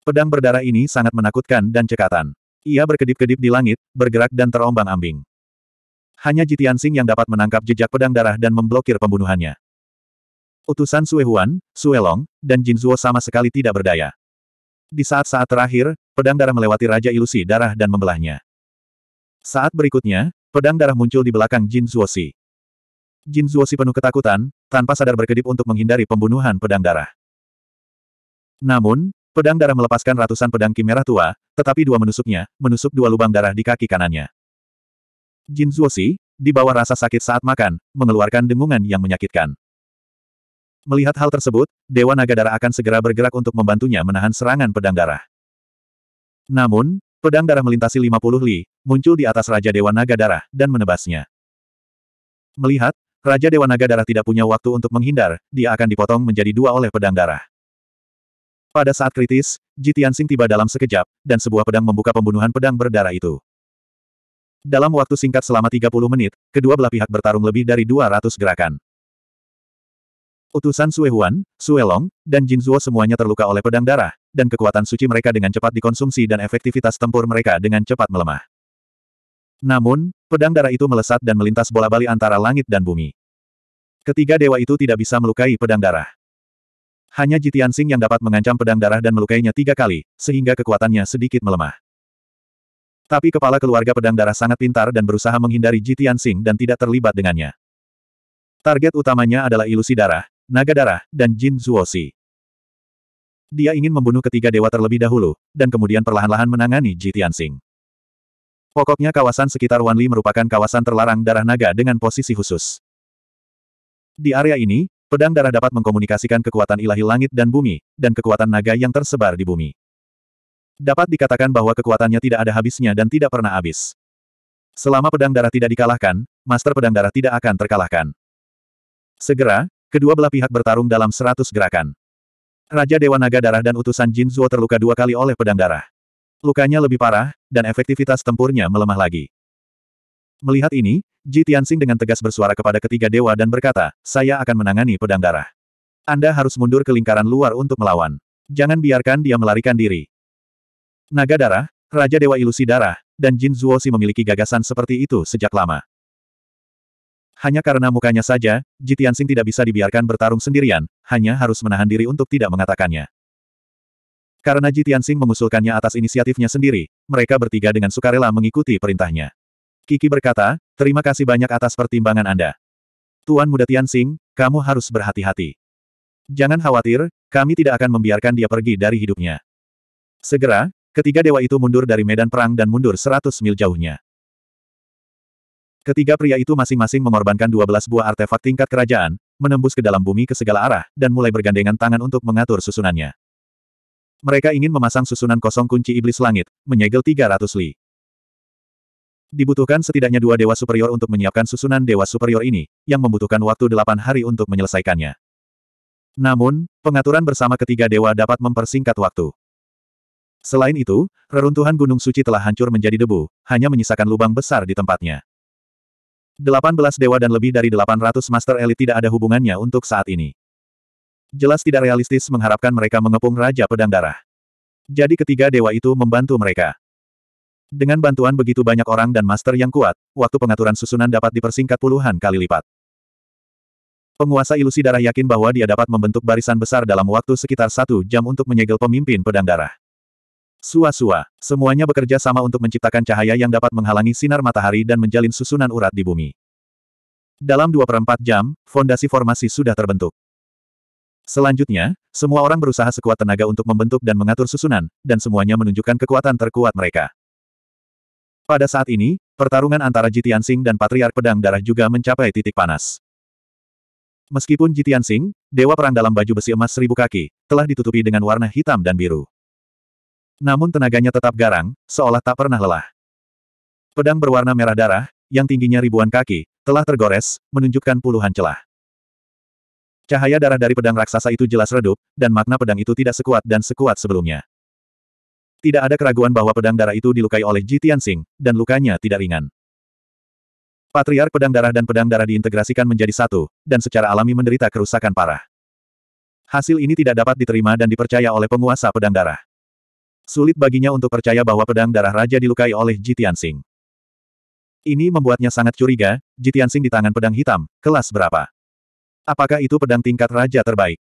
Pedang berdarah ini sangat menakutkan dan cekatan. Ia berkedip-kedip di langit, bergerak dan terombang-ambing. Hanya Jitian Sing yang dapat menangkap jejak pedang darah dan memblokir pembunuhannya. Utusan Sue Huan, Sue Long, dan Jin Zuo sama sekali tidak berdaya. Di saat-saat terakhir, pedang darah melewati Raja Ilusi Darah dan membelahnya. Saat berikutnya, pedang darah muncul di belakang Jin Si. Jin Si penuh ketakutan, tanpa sadar berkedip untuk menghindari pembunuhan pedang darah. Namun, Pedang darah melepaskan ratusan pedang merah tua, tetapi dua menusuknya, menusuk dua lubang darah di kaki kanannya. Jin Zuoxi, di bawah rasa sakit saat makan, mengeluarkan dengungan yang menyakitkan. Melihat hal tersebut, Dewa Naga Darah akan segera bergerak untuk membantunya menahan serangan pedang darah. Namun, pedang darah melintasi 50 li, muncul di atas Raja Dewa Naga Darah, dan menebasnya. Melihat, Raja Dewa Naga Darah tidak punya waktu untuk menghindar, dia akan dipotong menjadi dua oleh pedang darah. Pada saat kritis, Jitian sing tiba dalam sekejap, dan sebuah pedang membuka pembunuhan pedang berdarah itu. Dalam waktu singkat selama 30 menit, kedua belah pihak bertarung lebih dari 200 gerakan. Utusan Sue Huan, Sue Long, dan Jin Zuo semuanya terluka oleh pedang darah, dan kekuatan suci mereka dengan cepat dikonsumsi dan efektivitas tempur mereka dengan cepat melemah. Namun, pedang darah itu melesat dan melintas bola bali antara langit dan bumi. Ketiga dewa itu tidak bisa melukai pedang darah. Hanya Jitian Sing yang dapat mengancam pedang darah dan melukainya tiga kali, sehingga kekuatannya sedikit melemah. Tapi kepala keluarga pedang darah sangat pintar dan berusaha menghindari Jitian Sing dan tidak terlibat dengannya. Target utamanya adalah ilusi darah, naga darah, dan Jin Zuosi. Dia ingin membunuh ketiga dewa terlebih dahulu, dan kemudian perlahan-lahan menangani Jitian Sing. Pokoknya kawasan sekitar Wanli merupakan kawasan terlarang darah naga dengan posisi khusus. Di area ini, Pedang darah dapat mengkomunikasikan kekuatan ilahi langit dan bumi, dan kekuatan naga yang tersebar di bumi. Dapat dikatakan bahwa kekuatannya tidak ada habisnya dan tidak pernah habis. Selama pedang darah tidak dikalahkan, master pedang darah tidak akan terkalahkan. Segera, kedua belah pihak bertarung dalam seratus gerakan. Raja Dewa Naga Darah dan utusan Jin Zuo terluka dua kali oleh pedang darah. Lukanya lebih parah, dan efektivitas tempurnya melemah lagi. Melihat ini, Ji Tianxing dengan tegas bersuara kepada ketiga dewa dan berkata, saya akan menangani pedang darah. Anda harus mundur ke lingkaran luar untuk melawan. Jangan biarkan dia melarikan diri. Naga darah, Raja Dewa Ilusi Darah, dan Jin Zuosi memiliki gagasan seperti itu sejak lama. Hanya karena mukanya saja, Ji Tianxing tidak bisa dibiarkan bertarung sendirian, hanya harus menahan diri untuk tidak mengatakannya. Karena Ji Tianxing mengusulkannya atas inisiatifnya sendiri, mereka bertiga dengan sukarela mengikuti perintahnya. Kiki berkata, terima kasih banyak atas pertimbangan Anda. Tuan Muda Tianxing, kamu harus berhati-hati. Jangan khawatir, kami tidak akan membiarkan dia pergi dari hidupnya. Segera, ketiga dewa itu mundur dari medan perang dan mundur seratus mil jauhnya. Ketiga pria itu masing-masing mengorbankan dua belas buah artefak tingkat kerajaan, menembus ke dalam bumi ke segala arah, dan mulai bergandengan tangan untuk mengatur susunannya. Mereka ingin memasang susunan kosong kunci iblis langit, menyegel tiga ratus li. Dibutuhkan setidaknya dua dewa superior untuk menyiapkan susunan dewa superior ini, yang membutuhkan waktu delapan hari untuk menyelesaikannya. Namun, pengaturan bersama ketiga dewa dapat mempersingkat waktu. Selain itu, reruntuhan Gunung Suci telah hancur menjadi debu, hanya menyisakan lubang besar di tempatnya. Delapan belas dewa dan lebih dari delapan ratus master elit tidak ada hubungannya untuk saat ini. Jelas tidak realistis mengharapkan mereka mengepung Raja Pedang Darah. Jadi ketiga dewa itu membantu mereka. Dengan bantuan begitu banyak orang dan master yang kuat, waktu pengaturan susunan dapat dipersingkat puluhan kali lipat. Penguasa ilusi darah yakin bahwa dia dapat membentuk barisan besar dalam waktu sekitar satu jam untuk menyegel pemimpin pedang darah. Sua-sua, semuanya bekerja sama untuk menciptakan cahaya yang dapat menghalangi sinar matahari dan menjalin susunan urat di bumi. Dalam dua perempat jam, fondasi formasi sudah terbentuk. Selanjutnya, semua orang berusaha sekuat tenaga untuk membentuk dan mengatur susunan, dan semuanya menunjukkan kekuatan terkuat mereka. Pada saat ini, pertarungan antara Jitian Sing dan Patriark Pedang Darah juga mencapai titik panas. Meskipun Jitian Sing, dewa perang dalam baju besi emas seribu kaki, telah ditutupi dengan warna hitam dan biru. Namun tenaganya tetap garang, seolah tak pernah lelah. Pedang berwarna merah darah, yang tingginya ribuan kaki, telah tergores, menunjukkan puluhan celah. Cahaya darah dari pedang raksasa itu jelas redup, dan makna pedang itu tidak sekuat dan sekuat sebelumnya. Tidak ada keraguan bahwa pedang darah itu dilukai oleh Ji Tianxing, dan lukanya tidak ringan. Patriark pedang darah dan pedang darah diintegrasikan menjadi satu, dan secara alami menderita kerusakan parah. Hasil ini tidak dapat diterima dan dipercaya oleh penguasa pedang darah. Sulit baginya untuk percaya bahwa pedang darah raja dilukai oleh Singh. Ini membuatnya sangat curiga, Singh di tangan pedang hitam, kelas berapa? Apakah itu pedang tingkat raja terbaik?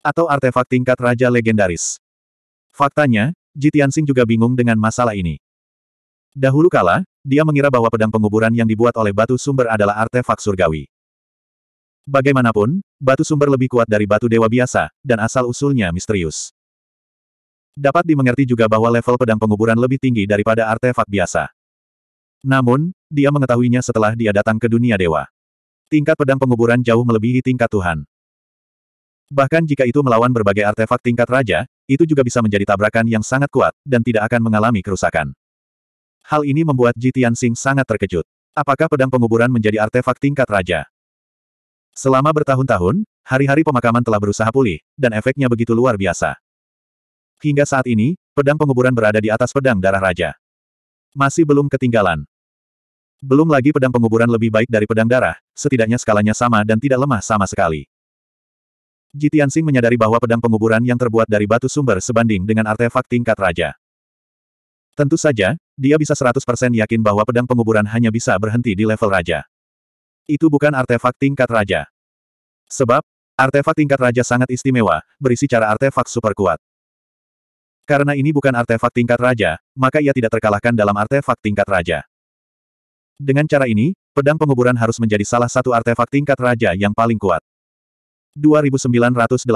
Atau artefak tingkat raja legendaris? Faktanya, Ji Tianxing juga bingung dengan masalah ini. Dahulu kala, dia mengira bahwa pedang penguburan yang dibuat oleh batu sumber adalah artefak surgawi. Bagaimanapun, batu sumber lebih kuat dari batu dewa biasa, dan asal-usulnya misterius. Dapat dimengerti juga bahwa level pedang penguburan lebih tinggi daripada artefak biasa. Namun, dia mengetahuinya setelah dia datang ke dunia dewa. Tingkat pedang penguburan jauh melebihi tingkat Tuhan. Bahkan jika itu melawan berbagai artefak tingkat raja, itu juga bisa menjadi tabrakan yang sangat kuat, dan tidak akan mengalami kerusakan. Hal ini membuat Ji Tianxing sangat terkejut. Apakah pedang penguburan menjadi artefak tingkat raja? Selama bertahun-tahun, hari-hari pemakaman telah berusaha pulih, dan efeknya begitu luar biasa. Hingga saat ini, pedang penguburan berada di atas pedang darah raja. Masih belum ketinggalan. Belum lagi pedang penguburan lebih baik dari pedang darah, setidaknya skalanya sama dan tidak lemah sama sekali. Jitiansing menyadari bahwa pedang penguburan yang terbuat dari batu sumber sebanding dengan artefak tingkat raja. Tentu saja, dia bisa 100% yakin bahwa pedang penguburan hanya bisa berhenti di level raja. Itu bukan artefak tingkat raja. Sebab, artefak tingkat raja sangat istimewa, berisi cara artefak super kuat. Karena ini bukan artefak tingkat raja, maka ia tidak terkalahkan dalam artefak tingkat raja. Dengan cara ini, pedang penguburan harus menjadi salah satu artefak tingkat raja yang paling kuat. 2987.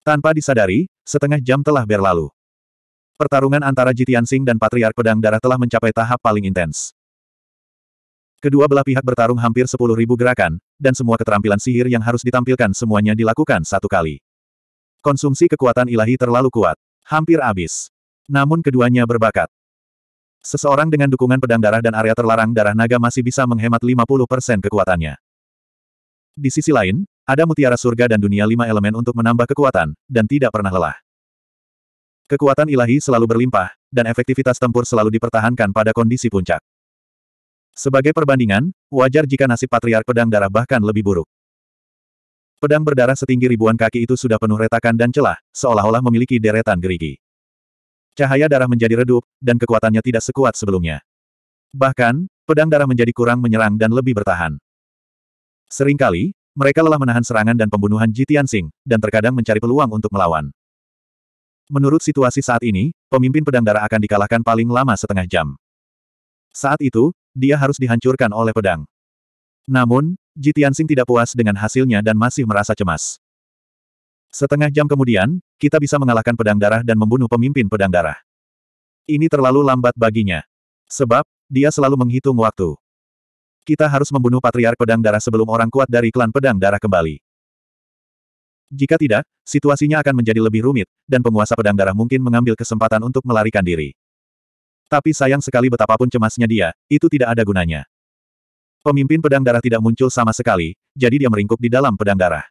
Tanpa disadari, setengah jam telah berlalu. Pertarungan antara Jitian Sing dan Patriark Pedang Darah telah mencapai tahap paling intens. Kedua belah pihak bertarung hampir 10.000 gerakan, dan semua keterampilan sihir yang harus ditampilkan semuanya dilakukan satu kali. Konsumsi kekuatan ilahi terlalu kuat. Hampir habis. Namun keduanya berbakat. Seseorang dengan dukungan pedang darah dan area terlarang darah naga masih bisa menghemat 50% kekuatannya. Di sisi lain, ada mutiara surga dan dunia lima elemen untuk menambah kekuatan, dan tidak pernah lelah. Kekuatan ilahi selalu berlimpah, dan efektivitas tempur selalu dipertahankan pada kondisi puncak. Sebagai perbandingan, wajar jika nasib patriark pedang darah bahkan lebih buruk. Pedang berdarah setinggi ribuan kaki itu sudah penuh retakan dan celah, seolah-olah memiliki deretan gerigi. Cahaya darah menjadi redup, dan kekuatannya tidak sekuat sebelumnya. Bahkan, pedang darah menjadi kurang menyerang dan lebih bertahan. Seringkali, mereka lelah menahan serangan dan pembunuhan Ji Tianxing, dan terkadang mencari peluang untuk melawan. Menurut situasi saat ini, pemimpin pedang darah akan dikalahkan paling lama setengah jam. Saat itu, dia harus dihancurkan oleh pedang. Namun, Ji Tianxing tidak puas dengan hasilnya dan masih merasa cemas. Setengah jam kemudian, kita bisa mengalahkan pedang darah dan membunuh pemimpin pedang darah. Ini terlalu lambat baginya. Sebab, dia selalu menghitung waktu. Kita harus membunuh Patriark Pedang Darah sebelum orang kuat dari klan Pedang Darah kembali. Jika tidak, situasinya akan menjadi lebih rumit, dan penguasa Pedang Darah mungkin mengambil kesempatan untuk melarikan diri. Tapi sayang sekali betapapun cemasnya dia, itu tidak ada gunanya. Pemimpin Pedang Darah tidak muncul sama sekali, jadi dia meringkuk di dalam Pedang Darah.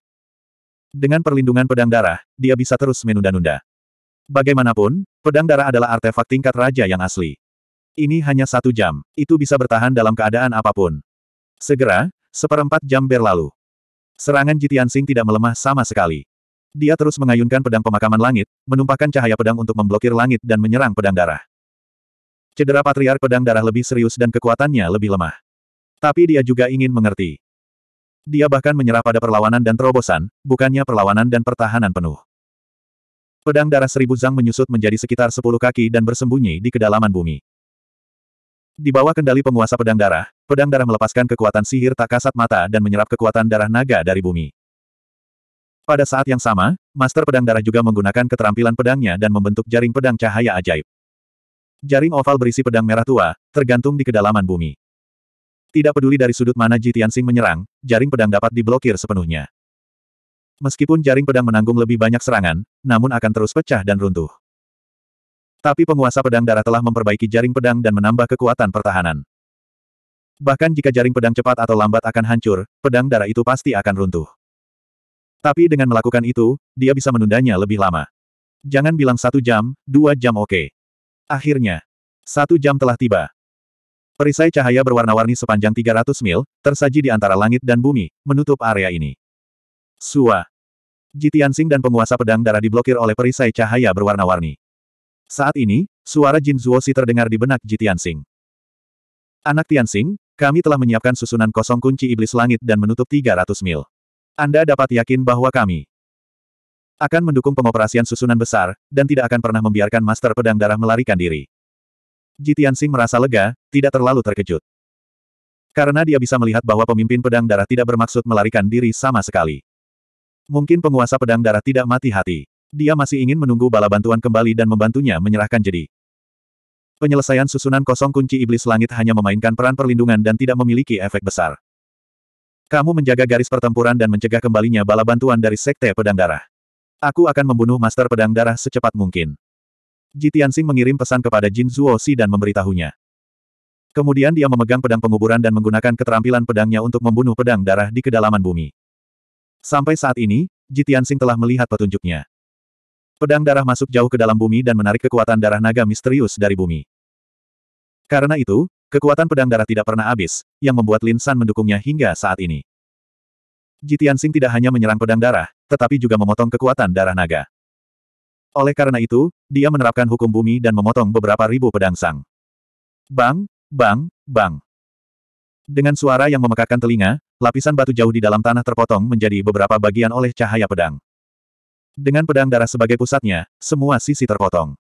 Dengan perlindungan Pedang Darah, dia bisa terus menunda-nunda. Bagaimanapun, Pedang Darah adalah artefak tingkat raja yang asli. Ini hanya satu jam, itu bisa bertahan dalam keadaan apapun. Segera, seperempat jam berlalu. Serangan Jitian Sing tidak melemah sama sekali. Dia terus mengayunkan pedang pemakaman langit, menumpahkan cahaya pedang untuk memblokir langit dan menyerang pedang darah. Cedera patriark pedang darah lebih serius dan kekuatannya lebih lemah. Tapi dia juga ingin mengerti. Dia bahkan menyerah pada perlawanan dan terobosan, bukannya perlawanan dan pertahanan penuh. Pedang darah seribu zang menyusut menjadi sekitar sepuluh kaki dan bersembunyi di kedalaman bumi. Di bawah kendali penguasa pedang darah, pedang darah melepaskan kekuatan sihir tak kasat mata dan menyerap kekuatan darah naga dari bumi. Pada saat yang sama, Master Pedang Darah juga menggunakan keterampilan pedangnya dan membentuk jaring pedang cahaya ajaib. Jaring oval berisi pedang merah tua, tergantung di kedalaman bumi. Tidak peduli dari sudut mana Ji Tianxing menyerang, jaring pedang dapat diblokir sepenuhnya. Meskipun jaring pedang menanggung lebih banyak serangan, namun akan terus pecah dan runtuh. Tapi penguasa pedang darah telah memperbaiki jaring pedang dan menambah kekuatan pertahanan. Bahkan jika jaring pedang cepat atau lambat akan hancur, pedang darah itu pasti akan runtuh. Tapi dengan melakukan itu, dia bisa menundanya lebih lama. Jangan bilang satu jam, dua jam oke. Okay. Akhirnya, satu jam telah tiba. Perisai cahaya berwarna-warni sepanjang 300 mil, tersaji di antara langit dan bumi, menutup area ini. Sua. Jitiansing dan penguasa pedang darah diblokir oleh perisai cahaya berwarna-warni. Saat ini, suara Jin Zuosi terdengar di benak Ji Tianxing. Anak Tianxing, kami telah menyiapkan susunan kosong kunci iblis langit dan menutup 300 mil. Anda dapat yakin bahwa kami akan mendukung pengoperasian susunan besar, dan tidak akan pernah membiarkan Master Pedang Darah melarikan diri. Ji Tianxing merasa lega, tidak terlalu terkejut. Karena dia bisa melihat bahwa pemimpin Pedang Darah tidak bermaksud melarikan diri sama sekali. Mungkin penguasa Pedang Darah tidak mati hati. Dia masih ingin menunggu bala bantuan kembali dan membantunya menyerahkan jadi. Penyelesaian susunan kosong kunci iblis langit hanya memainkan peran perlindungan dan tidak memiliki efek besar. Kamu menjaga garis pertempuran dan mencegah kembalinya bala bantuan dari Sekte Pedang Darah. Aku akan membunuh Master Pedang Darah secepat mungkin. Ji mengirim pesan kepada Jin Zuo Si dan memberitahunya. Kemudian dia memegang pedang penguburan dan menggunakan keterampilan pedangnya untuk membunuh pedang darah di kedalaman bumi. Sampai saat ini, Ji telah melihat petunjuknya. Pedang darah masuk jauh ke dalam bumi dan menarik kekuatan darah naga misterius dari bumi. Karena itu, kekuatan pedang darah tidak pernah habis, yang membuat Lin San mendukungnya hingga saat ini. Jitian Sing tidak hanya menyerang pedang darah, tetapi juga memotong kekuatan darah naga. Oleh karena itu, dia menerapkan hukum bumi dan memotong beberapa ribu pedang sang. Bang, bang, bang. Dengan suara yang memekakkan telinga, lapisan batu jauh di dalam tanah terpotong menjadi beberapa bagian oleh cahaya pedang. Dengan pedang darah sebagai pusatnya, semua sisi terpotong.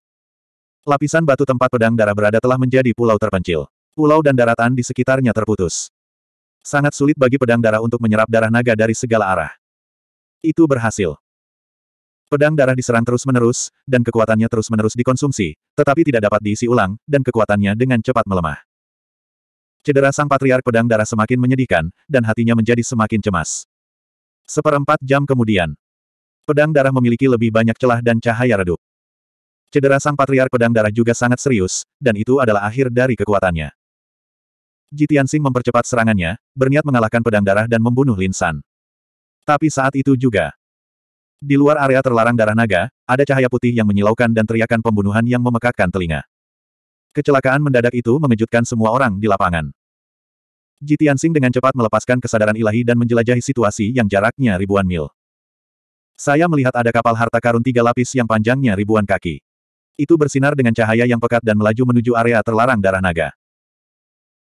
Lapisan batu tempat pedang darah berada telah menjadi pulau terpencil. Pulau dan daratan di sekitarnya terputus. Sangat sulit bagi pedang darah untuk menyerap darah naga dari segala arah. Itu berhasil. Pedang darah diserang terus-menerus, dan kekuatannya terus-menerus dikonsumsi, tetapi tidak dapat diisi ulang, dan kekuatannya dengan cepat melemah. Cedera sang patriark pedang darah semakin menyedihkan, dan hatinya menjadi semakin cemas. Seperempat jam kemudian, Pedang darah memiliki lebih banyak celah dan cahaya redup. Cedera sang patriark pedang darah juga sangat serius, dan itu adalah akhir dari kekuatannya. Jitian Jitiansing mempercepat serangannya, berniat mengalahkan pedang darah dan membunuh Lin San. Tapi saat itu juga, di luar area terlarang darah naga, ada cahaya putih yang menyilaukan dan teriakan pembunuhan yang memekakkan telinga. Kecelakaan mendadak itu mengejutkan semua orang di lapangan. Jitian Jitiansing dengan cepat melepaskan kesadaran ilahi dan menjelajahi situasi yang jaraknya ribuan mil. Saya melihat ada kapal harta karun tiga lapis yang panjangnya ribuan kaki. Itu bersinar dengan cahaya yang pekat dan melaju menuju area terlarang darah naga.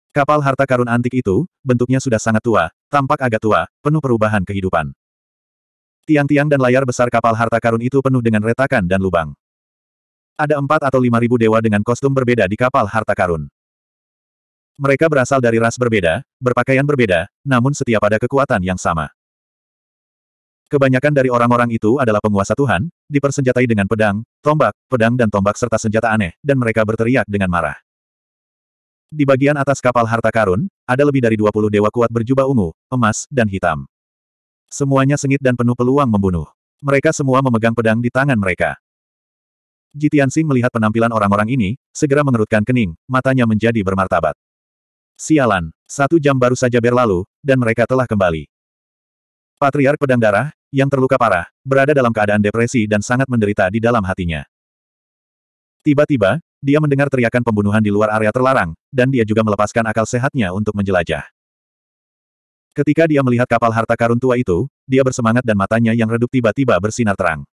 Kapal harta karun antik itu, bentuknya sudah sangat tua, tampak agak tua, penuh perubahan kehidupan. Tiang-tiang dan layar besar kapal harta karun itu penuh dengan retakan dan lubang. Ada empat atau lima ribu dewa dengan kostum berbeda di kapal harta karun. Mereka berasal dari ras berbeda, berpakaian berbeda, namun setiap ada kekuatan yang sama. Kebanyakan dari orang-orang itu adalah penguasa Tuhan, dipersenjatai dengan pedang, tombak, pedang dan tombak serta senjata aneh, dan mereka berteriak dengan marah. Di bagian atas kapal harta karun, ada lebih dari 20 dewa kuat berjubah ungu, emas, dan hitam. Semuanya sengit dan penuh peluang membunuh. Mereka semua memegang pedang di tangan mereka. Jitian Sing melihat penampilan orang-orang ini, segera mengerutkan kening, matanya menjadi bermartabat. Sialan, satu jam baru saja berlalu, dan mereka telah kembali. Patriark Pedang Darah, yang terluka parah, berada dalam keadaan depresi dan sangat menderita di dalam hatinya. Tiba-tiba, dia mendengar teriakan pembunuhan di luar area terlarang, dan dia juga melepaskan akal sehatnya untuk menjelajah. Ketika dia melihat kapal harta karun tua itu, dia bersemangat dan matanya yang redup tiba-tiba bersinar terang.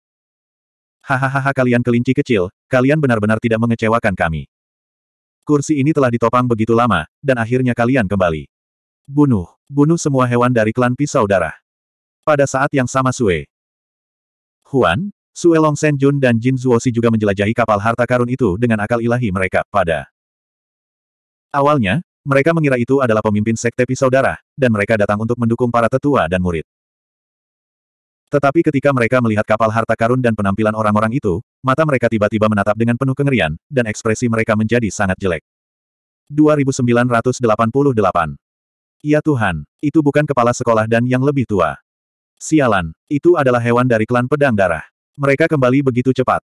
Hahaha kalian kelinci kecil, kalian benar-benar tidak mengecewakan kami. Kursi ini telah ditopang begitu lama, dan akhirnya kalian kembali. Bunuh, bunuh semua hewan dari klan pisau darah. Pada saat yang sama Sue Huan, Sue Long Sen Jun dan Jin Si juga menjelajahi kapal harta karun itu dengan akal ilahi mereka, pada awalnya, mereka mengira itu adalah pemimpin sekte pisau darah, dan mereka datang untuk mendukung para tetua dan murid. Tetapi ketika mereka melihat kapal harta karun dan penampilan orang-orang itu, mata mereka tiba-tiba menatap dengan penuh kengerian, dan ekspresi mereka menjadi sangat jelek. 2988 Ya Tuhan, itu bukan kepala sekolah dan yang lebih tua. Sialan, itu adalah hewan dari klan pedang darah. Mereka kembali begitu cepat.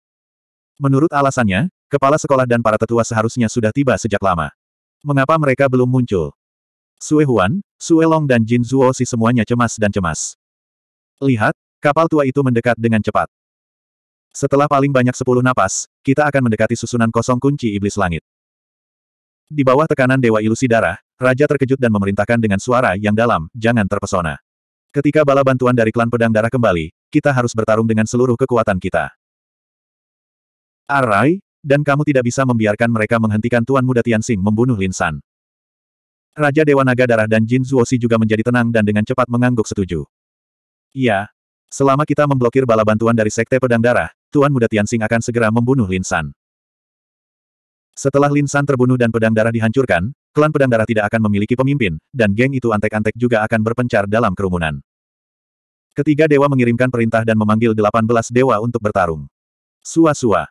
Menurut alasannya, kepala sekolah dan para tetua seharusnya sudah tiba sejak lama. Mengapa mereka belum muncul? Sue Huan, Sue Long dan Jin Zuo si semuanya cemas dan cemas. Lihat, kapal tua itu mendekat dengan cepat. Setelah paling banyak sepuluh napas, kita akan mendekati susunan kosong kunci iblis langit. Di bawah tekanan Dewa Ilusi Darah, Raja terkejut dan memerintahkan dengan suara yang dalam, jangan terpesona. Ketika bala bantuan dari klan pedang darah kembali, kita harus bertarung dengan seluruh kekuatan kita. Arai, dan kamu tidak bisa membiarkan mereka menghentikan Tuan Muda Tianxing membunuh Lin San. Raja Dewa Naga Darah dan Jin Zuoxi juga menjadi tenang dan dengan cepat mengangguk setuju. Iya, selama kita memblokir bala bantuan dari Sekte Pedang Darah, Tuan Muda Tianxing akan segera membunuh Lin San. Setelah Lin San terbunuh dan pedang darah dihancurkan, Klan Pedang Darah tidak akan memiliki pemimpin, dan geng itu antek-antek juga akan berpencar dalam kerumunan. Ketiga dewa mengirimkan perintah dan memanggil delapan belas dewa untuk bertarung. Sua-sua.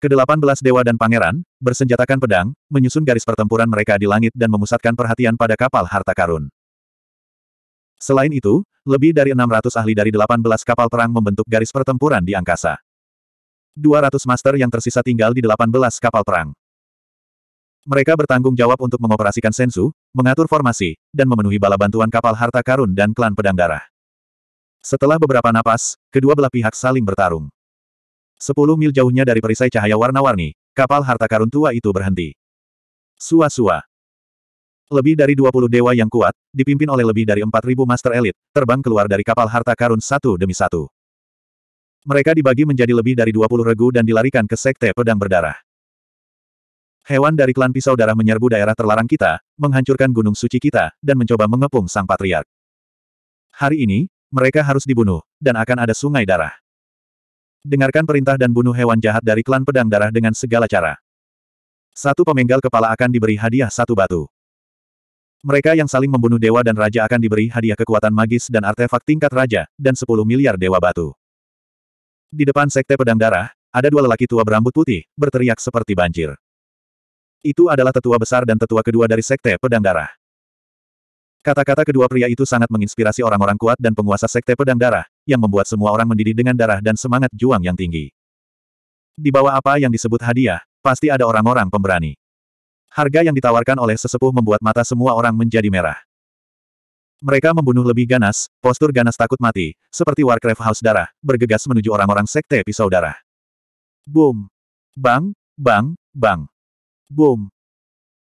Kedelapan belas dewa dan pangeran, bersenjatakan pedang, menyusun garis pertempuran mereka di langit dan memusatkan perhatian pada kapal harta karun. Selain itu, lebih dari enam ratus ahli dari delapan belas kapal perang membentuk garis pertempuran di angkasa. Dua ratus master yang tersisa tinggal di delapan belas kapal perang. Mereka bertanggung jawab untuk mengoperasikan sensu, mengatur formasi, dan memenuhi bala bantuan kapal harta karun dan klan pedang darah. Setelah beberapa napas, kedua belah pihak saling bertarung. Sepuluh mil jauhnya dari perisai cahaya warna-warni, kapal harta karun tua itu berhenti. Sua-sua. Lebih dari 20 dewa yang kuat, dipimpin oleh lebih dari 4.000 master elit, terbang keluar dari kapal harta karun satu demi satu. Mereka dibagi menjadi lebih dari 20 regu dan dilarikan ke sekte pedang berdarah. Hewan dari klan pisau darah menyerbu daerah terlarang kita, menghancurkan gunung suci kita, dan mencoba mengepung sang patriark. Hari ini, mereka harus dibunuh, dan akan ada sungai darah. Dengarkan perintah dan bunuh hewan jahat dari klan pedang darah dengan segala cara. Satu pemenggal kepala akan diberi hadiah satu batu. Mereka yang saling membunuh dewa dan raja akan diberi hadiah kekuatan magis dan artefak tingkat raja, dan 10 miliar dewa batu. Di depan sekte pedang darah, ada dua lelaki tua berambut putih, berteriak seperti banjir. Itu adalah tetua besar dan tetua kedua dari Sekte Pedang Darah. Kata-kata kedua pria itu sangat menginspirasi orang-orang kuat dan penguasa Sekte Pedang Darah, yang membuat semua orang mendidih dengan darah dan semangat juang yang tinggi. Di bawah apa yang disebut hadiah, pasti ada orang-orang pemberani. Harga yang ditawarkan oleh sesepuh membuat mata semua orang menjadi merah. Mereka membunuh lebih ganas, postur ganas takut mati, seperti Warcraft House darah, bergegas menuju orang-orang sekte pisau darah. Boom! Bang, bang, bang. Boom!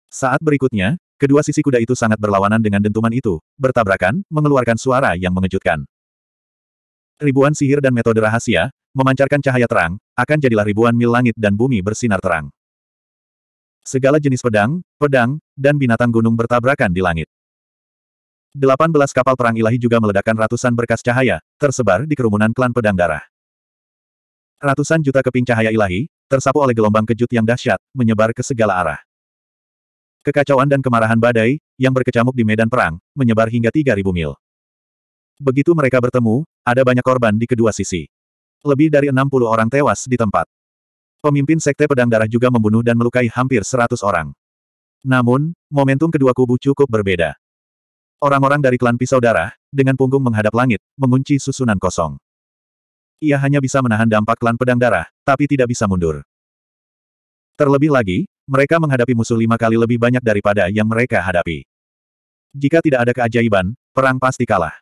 Saat berikutnya, kedua sisi kuda itu sangat berlawanan dengan dentuman itu, bertabrakan, mengeluarkan suara yang mengejutkan. Ribuan sihir dan metode rahasia, memancarkan cahaya terang, akan jadilah ribuan mil langit dan bumi bersinar terang. Segala jenis pedang, pedang, dan binatang gunung bertabrakan di langit. 18 kapal perang ilahi juga meledakkan ratusan berkas cahaya, tersebar di kerumunan klan pedang darah. Ratusan juta keping cahaya ilahi, tersapu oleh gelombang kejut yang dahsyat, menyebar ke segala arah. Kekacauan dan kemarahan badai, yang berkecamuk di medan perang, menyebar hingga 3.000 mil. Begitu mereka bertemu, ada banyak korban di kedua sisi. Lebih dari 60 orang tewas di tempat. Pemimpin Sekte Pedang Darah juga membunuh dan melukai hampir 100 orang. Namun, momentum kedua kubu cukup berbeda. Orang-orang dari klan Pisau Darah, dengan punggung menghadap langit, mengunci susunan kosong ia hanya bisa menahan dampak klan pedang darah, tapi tidak bisa mundur. Terlebih lagi, mereka menghadapi musuh lima kali lebih banyak daripada yang mereka hadapi. Jika tidak ada keajaiban, perang pasti kalah.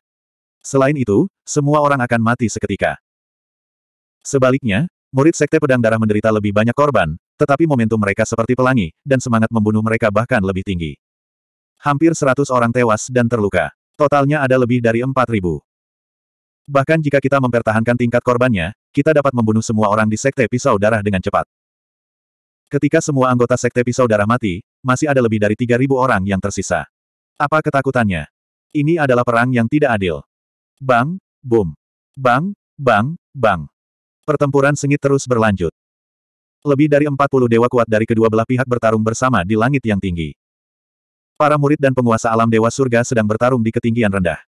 Selain itu, semua orang akan mati seketika. Sebaliknya, murid Sekte Pedang Darah menderita lebih banyak korban, tetapi momentum mereka seperti pelangi, dan semangat membunuh mereka bahkan lebih tinggi. Hampir seratus orang tewas dan terluka. Totalnya ada lebih dari empat ribu. Bahkan jika kita mempertahankan tingkat korbannya, kita dapat membunuh semua orang di Sekte Pisau Darah dengan cepat. Ketika semua anggota Sekte Pisau Darah mati, masih ada lebih dari 3.000 orang yang tersisa. Apa ketakutannya? Ini adalah perang yang tidak adil. Bang, boom. Bang, bang, bang. Pertempuran sengit terus berlanjut. Lebih dari 40 dewa kuat dari kedua belah pihak bertarung bersama di langit yang tinggi. Para murid dan penguasa alam dewa surga sedang bertarung di ketinggian rendah.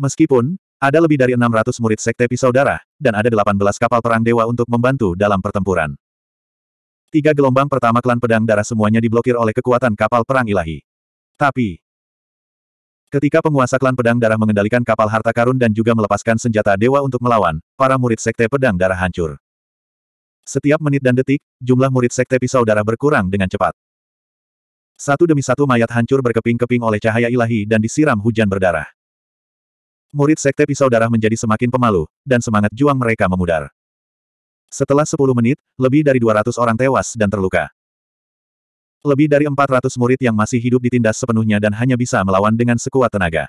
Meskipun, ada lebih dari 600 murid sekte pisau darah, dan ada 18 kapal perang dewa untuk membantu dalam pertempuran. Tiga gelombang pertama klan pedang darah semuanya diblokir oleh kekuatan kapal perang ilahi. Tapi, ketika penguasa klan pedang darah mengendalikan kapal harta karun dan juga melepaskan senjata dewa untuk melawan, para murid sekte pedang darah hancur. Setiap menit dan detik, jumlah murid sekte pisau darah berkurang dengan cepat. Satu demi satu mayat hancur berkeping-keping oleh cahaya ilahi dan disiram hujan berdarah. Murid Sekte Pisau Darah menjadi semakin pemalu, dan semangat juang mereka memudar. Setelah 10 menit, lebih dari 200 orang tewas dan terluka. Lebih dari 400 murid yang masih hidup ditindas sepenuhnya dan hanya bisa melawan dengan sekuat tenaga.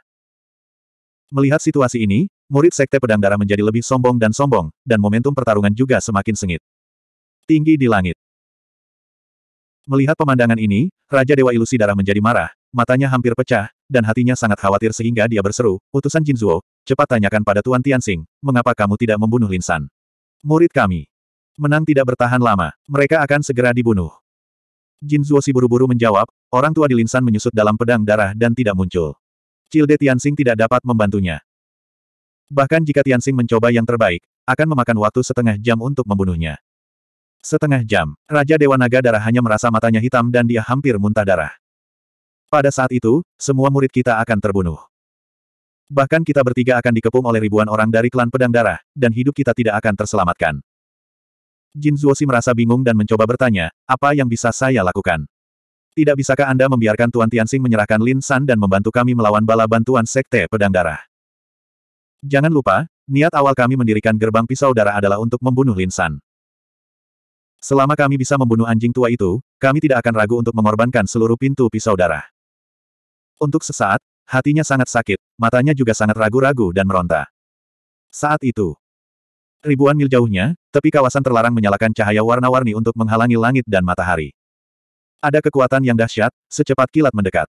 Melihat situasi ini, murid Sekte Pedang Darah menjadi lebih sombong dan sombong, dan momentum pertarungan juga semakin sengit. Tinggi di langit, Melihat pemandangan ini, Raja Dewa Ilusi Darah menjadi marah, matanya hampir pecah, dan hatinya sangat khawatir sehingga dia berseru, utusan Jinzuo, cepat tanyakan pada Tuan Tianxing, mengapa kamu tidak membunuh Linsan? Murid kami. Menang tidak bertahan lama, mereka akan segera dibunuh. Jinzuo si buru-buru menjawab, orang tua di Linsan menyusut dalam pedang darah dan tidak muncul. Cilde Tianxing tidak dapat membantunya. Bahkan jika Tianxing mencoba yang terbaik, akan memakan waktu setengah jam untuk membunuhnya. Setengah jam, Raja Dewa Naga Darah hanya merasa matanya hitam dan dia hampir muntah darah. Pada saat itu, semua murid kita akan terbunuh. Bahkan kita bertiga akan dikepung oleh ribuan orang dari klan pedang darah, dan hidup kita tidak akan terselamatkan. Jin Zuosi merasa bingung dan mencoba bertanya, apa yang bisa saya lakukan? Tidak bisakah Anda membiarkan Tuan Tianxing menyerahkan Lin San dan membantu kami melawan bala bantuan Sekte Pedang Darah? Jangan lupa, niat awal kami mendirikan gerbang pisau darah adalah untuk membunuh Lin San. Selama kami bisa membunuh anjing tua itu, kami tidak akan ragu untuk mengorbankan seluruh pintu pisau darah. Untuk sesaat, hatinya sangat sakit, matanya juga sangat ragu-ragu dan meronta. Saat itu, ribuan mil jauhnya, tepi kawasan terlarang menyalakan cahaya warna-warni untuk menghalangi langit dan matahari. Ada kekuatan yang dahsyat, secepat kilat mendekat.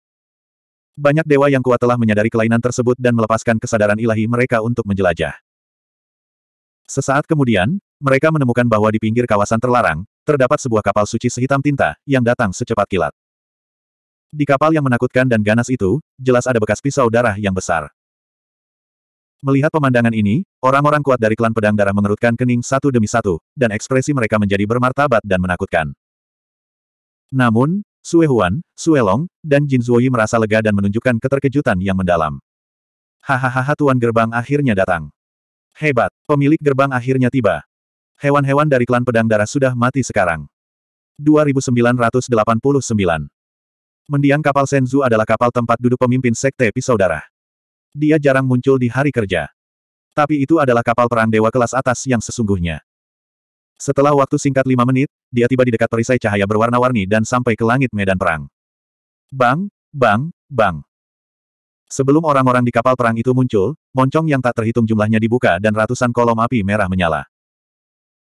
Banyak dewa yang kuat telah menyadari kelainan tersebut dan melepaskan kesadaran ilahi mereka untuk menjelajah. Sesaat kemudian, mereka menemukan bahwa di pinggir kawasan terlarang, terdapat sebuah kapal suci sehitam tinta, yang datang secepat kilat. Di kapal yang menakutkan dan ganas itu, jelas ada bekas pisau darah yang besar. Melihat pemandangan ini, orang-orang kuat dari klan pedang darah mengerutkan kening satu demi satu, dan ekspresi mereka menjadi bermartabat dan menakutkan. Namun, Sue Huan, Sue Long, dan Jin Zuoyi merasa lega dan menunjukkan keterkejutan yang mendalam. Hahaha Tuan Gerbang akhirnya datang. Hebat, pemilik gerbang akhirnya tiba. Hewan-hewan dari klan pedang darah sudah mati sekarang. 2989 Mendiang kapal Senzu adalah kapal tempat duduk pemimpin sekte pisau darah. Dia jarang muncul di hari kerja. Tapi itu adalah kapal perang dewa kelas atas yang sesungguhnya. Setelah waktu singkat lima menit, dia tiba di dekat perisai cahaya berwarna-warni dan sampai ke langit medan perang. Bang, bang, bang. Sebelum orang-orang di kapal perang itu muncul, moncong yang tak terhitung jumlahnya dibuka dan ratusan kolom api merah menyala.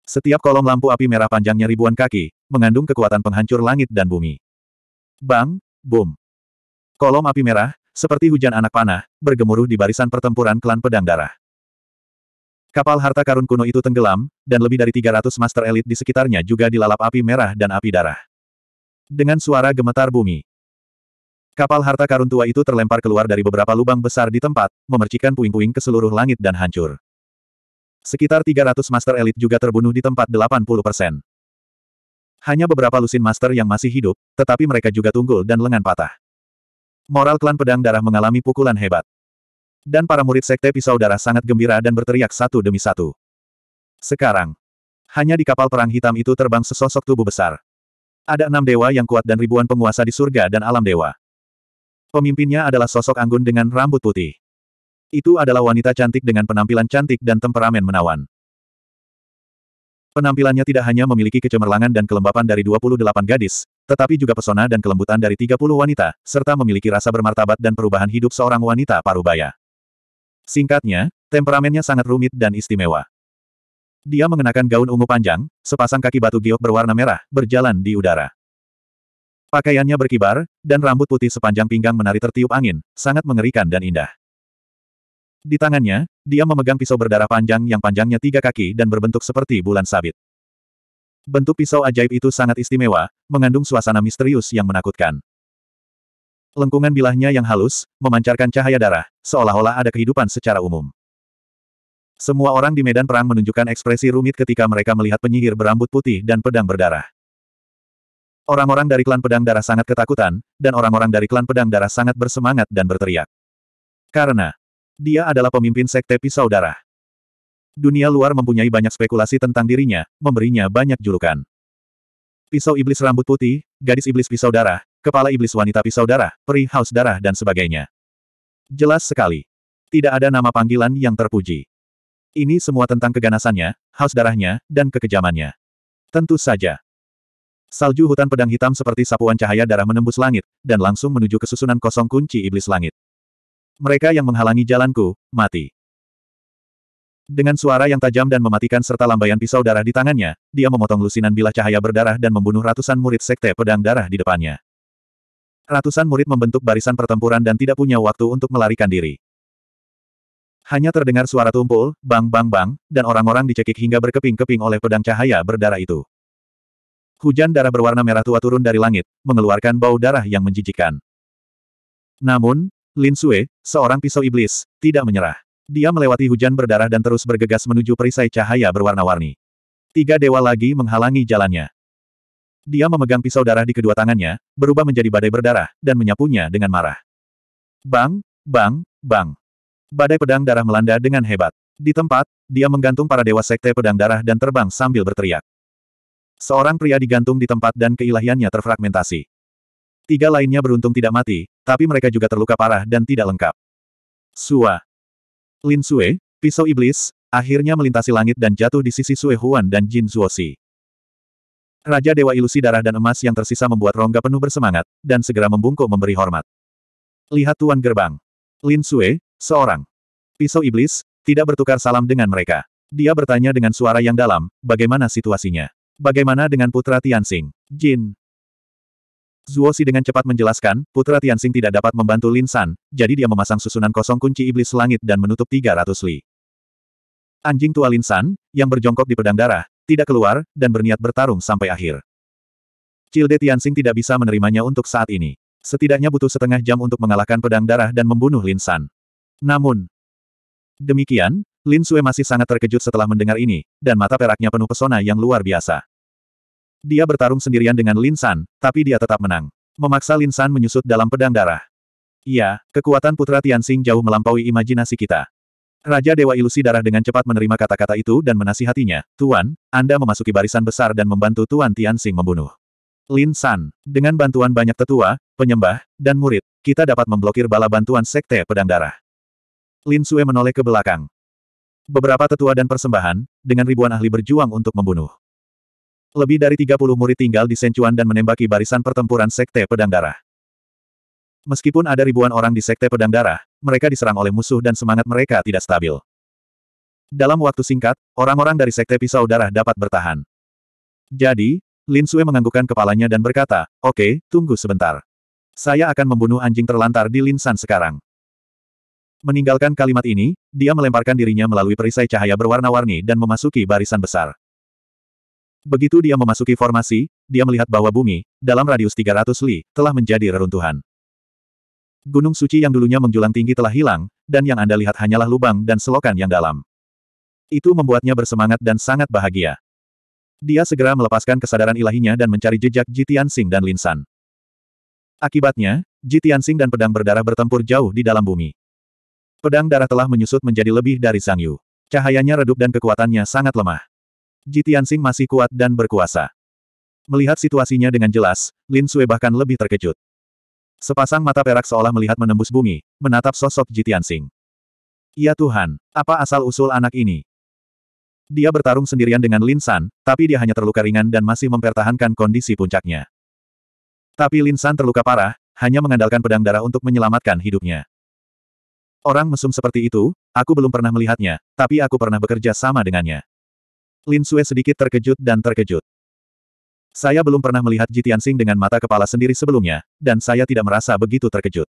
Setiap kolom lampu api merah panjangnya ribuan kaki, mengandung kekuatan penghancur langit dan bumi. Bang, boom. Kolom api merah, seperti hujan anak panah, bergemuruh di barisan pertempuran klan pedang darah. Kapal harta karun kuno itu tenggelam, dan lebih dari 300 master elit di sekitarnya juga dilalap api merah dan api darah. Dengan suara gemetar bumi, kapal harta karun tua itu terlempar keluar dari beberapa lubang besar di tempat, memercikan puing-puing ke seluruh langit dan hancur. Sekitar 300 Master elit juga terbunuh di tempat 80%. Hanya beberapa lusin master yang masih hidup, tetapi mereka juga tunggul dan lengan patah. Moral klan pedang darah mengalami pukulan hebat. Dan para murid sekte pisau darah sangat gembira dan berteriak satu demi satu. Sekarang, hanya di kapal perang hitam itu terbang sesosok tubuh besar. Ada enam dewa yang kuat dan ribuan penguasa di surga dan alam dewa. Pemimpinnya adalah sosok anggun dengan rambut putih. Itu adalah wanita cantik dengan penampilan cantik dan temperamen menawan. Penampilannya tidak hanya memiliki kecemerlangan dan kelembapan dari 28 gadis, tetapi juga pesona dan kelembutan dari 30 wanita, serta memiliki rasa bermartabat dan perubahan hidup seorang wanita parubaya. Singkatnya, temperamennya sangat rumit dan istimewa. Dia mengenakan gaun ungu panjang, sepasang kaki batu giok berwarna merah, berjalan di udara. Pakaiannya berkibar, dan rambut putih sepanjang pinggang menari tertiup angin, sangat mengerikan dan indah. Di tangannya, dia memegang pisau berdarah panjang yang panjangnya tiga kaki dan berbentuk seperti bulan sabit. Bentuk pisau ajaib itu sangat istimewa, mengandung suasana misterius yang menakutkan. Lengkungan bilahnya yang halus, memancarkan cahaya darah, seolah-olah ada kehidupan secara umum. Semua orang di medan perang menunjukkan ekspresi rumit ketika mereka melihat penyihir berambut putih dan pedang berdarah. Orang-orang dari klan pedang darah sangat ketakutan, dan orang-orang dari klan pedang darah sangat bersemangat dan berteriak. Karena, dia adalah pemimpin sekte pisau darah. Dunia luar mempunyai banyak spekulasi tentang dirinya, memberinya banyak julukan. Pisau iblis rambut putih, gadis iblis pisau darah, kepala iblis wanita pisau darah, peri haus darah dan sebagainya. Jelas sekali. Tidak ada nama panggilan yang terpuji. Ini semua tentang keganasannya, haus darahnya, dan kekejamannya. Tentu saja. Salju hutan pedang hitam seperti sapuan cahaya darah menembus langit, dan langsung menuju ke susunan kosong kunci iblis langit mereka yang menghalangi jalanku, mati. Dengan suara yang tajam dan mematikan serta lambaian pisau darah di tangannya, dia memotong lusinan bilah cahaya berdarah dan membunuh ratusan murid sekte pedang darah di depannya. Ratusan murid membentuk barisan pertempuran dan tidak punya waktu untuk melarikan diri. Hanya terdengar suara tumpul, bang-bang-bang, dan orang-orang dicekik hingga berkeping-keping oleh pedang cahaya berdarah itu. Hujan darah berwarna merah tua turun dari langit, mengeluarkan bau darah yang menjijikan. Namun, Lin Sue, seorang pisau iblis, tidak menyerah. Dia melewati hujan berdarah dan terus bergegas menuju perisai cahaya berwarna-warni. Tiga dewa lagi menghalangi jalannya. Dia memegang pisau darah di kedua tangannya, berubah menjadi badai berdarah, dan menyapunya dengan marah. Bang, bang, bang. Badai pedang darah melanda dengan hebat. Di tempat, dia menggantung para dewa sekte pedang darah dan terbang sambil berteriak. Seorang pria digantung di tempat dan keilahiannya terfragmentasi. Tiga lainnya beruntung tidak mati, tapi mereka juga terluka parah dan tidak lengkap. Sua. Lin Sue, pisau iblis, akhirnya melintasi langit dan jatuh di sisi Sue Huan dan Jin Zuoxi. Raja Dewa Ilusi Darah dan Emas yang tersisa membuat rongga penuh bersemangat, dan segera membungkuk memberi hormat. Lihat Tuan Gerbang. Lin Sue, seorang. Pisau iblis, tidak bertukar salam dengan mereka. Dia bertanya dengan suara yang dalam, bagaimana situasinya? Bagaimana dengan putra Tianxing? Jin, Zuo Si dengan cepat menjelaskan, Putra Tianxing tidak dapat membantu Lin San, jadi dia memasang susunan kosong kunci iblis langit dan menutup 300 li. Anjing tua Lin San, yang berjongkok di pedang darah, tidak keluar, dan berniat bertarung sampai akhir. Cilde Tianxing tidak bisa menerimanya untuk saat ini. Setidaknya butuh setengah jam untuk mengalahkan pedang darah dan membunuh Lin San. Namun, demikian, Lin Sue masih sangat terkejut setelah mendengar ini, dan mata peraknya penuh pesona yang luar biasa. Dia bertarung sendirian dengan Lin San, tapi dia tetap menang. Memaksa Lin San menyusut dalam pedang darah. Iya, kekuatan putra Tianxing jauh melampaui imajinasi kita. Raja Dewa Ilusi Darah dengan cepat menerima kata-kata itu dan menasihatinya, Tuan, Anda memasuki barisan besar dan membantu Tuan Tianxing membunuh. Lin San, dengan bantuan banyak tetua, penyembah, dan murid, kita dapat memblokir bala bantuan Sekte Pedang Darah. Lin Sue menoleh ke belakang. Beberapa tetua dan persembahan, dengan ribuan ahli berjuang untuk membunuh. Lebih dari 30 murid tinggal di Senchuan dan menembaki barisan pertempuran Sekte Pedang Darah. Meskipun ada ribuan orang di Sekte Pedang Darah, mereka diserang oleh musuh dan semangat mereka tidak stabil. Dalam waktu singkat, orang-orang dari Sekte Pisau Darah dapat bertahan. Jadi, Lin Sui menganggukkan kepalanya dan berkata, Oke, okay, tunggu sebentar. Saya akan membunuh anjing terlantar di Linsan sekarang. Meninggalkan kalimat ini, dia melemparkan dirinya melalui perisai cahaya berwarna-warni dan memasuki barisan besar. Begitu dia memasuki formasi, dia melihat bahwa bumi, dalam radius 300 li, telah menjadi reruntuhan. Gunung suci yang dulunya menjulang tinggi telah hilang, dan yang Anda lihat hanyalah lubang dan selokan yang dalam. Itu membuatnya bersemangat dan sangat bahagia. Dia segera melepaskan kesadaran ilahinya dan mencari jejak Jitian Sing dan Linsan. Akibatnya, Jitian Sing dan pedang berdarah bertempur jauh di dalam bumi. Pedang darah telah menyusut menjadi lebih dari Zhang Yu. Cahayanya redup dan kekuatannya sangat lemah. Ji Tianxing masih kuat dan berkuasa. Melihat situasinya dengan jelas, Lin Sui bahkan lebih terkejut. Sepasang mata perak seolah melihat menembus bumi, menatap sosok Ji Tianxing. Ya Tuhan, apa asal-usul anak ini? Dia bertarung sendirian dengan Lin San, tapi dia hanya terluka ringan dan masih mempertahankan kondisi puncaknya. Tapi Lin San terluka parah, hanya mengandalkan pedang darah untuk menyelamatkan hidupnya. Orang mesum seperti itu, aku belum pernah melihatnya, tapi aku pernah bekerja sama dengannya. Lin Sue sedikit terkejut dan terkejut. Saya belum pernah melihat Tianxing dengan mata kepala sendiri sebelumnya, dan saya tidak merasa begitu terkejut.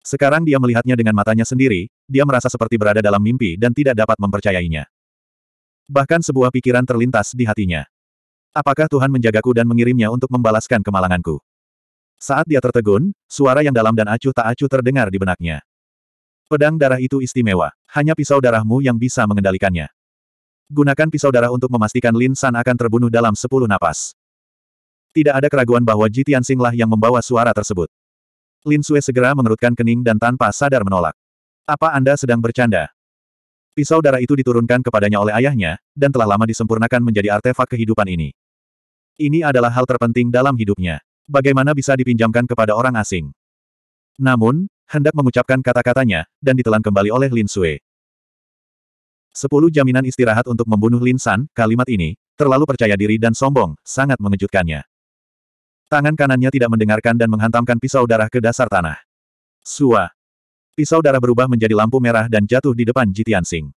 Sekarang dia melihatnya dengan matanya sendiri, dia merasa seperti berada dalam mimpi dan tidak dapat mempercayainya. Bahkan sebuah pikiran terlintas di hatinya. Apakah Tuhan menjagaku dan mengirimnya untuk membalaskan kemalanganku? Saat dia tertegun, suara yang dalam dan acuh tak acuh terdengar di benaknya. Pedang darah itu istimewa, hanya pisau darahmu yang bisa mengendalikannya. Gunakan pisau darah untuk memastikan Lin San akan terbunuh dalam sepuluh napas. Tidak ada keraguan bahwa Ji Tianxing lah yang membawa suara tersebut. Lin Sue segera mengerutkan kening dan tanpa sadar menolak. Apa Anda sedang bercanda? Pisau darah itu diturunkan kepadanya oleh ayahnya, dan telah lama disempurnakan menjadi artefak kehidupan ini. Ini adalah hal terpenting dalam hidupnya. Bagaimana bisa dipinjamkan kepada orang asing? Namun, hendak mengucapkan kata-katanya, dan ditelan kembali oleh Lin Sue. Sepuluh jaminan istirahat untuk membunuh Lin San, kalimat ini, terlalu percaya diri dan sombong, sangat mengejutkannya. Tangan kanannya tidak mendengarkan dan menghantamkan pisau darah ke dasar tanah. Sua. Pisau darah berubah menjadi lampu merah dan jatuh di depan Jitian Sing.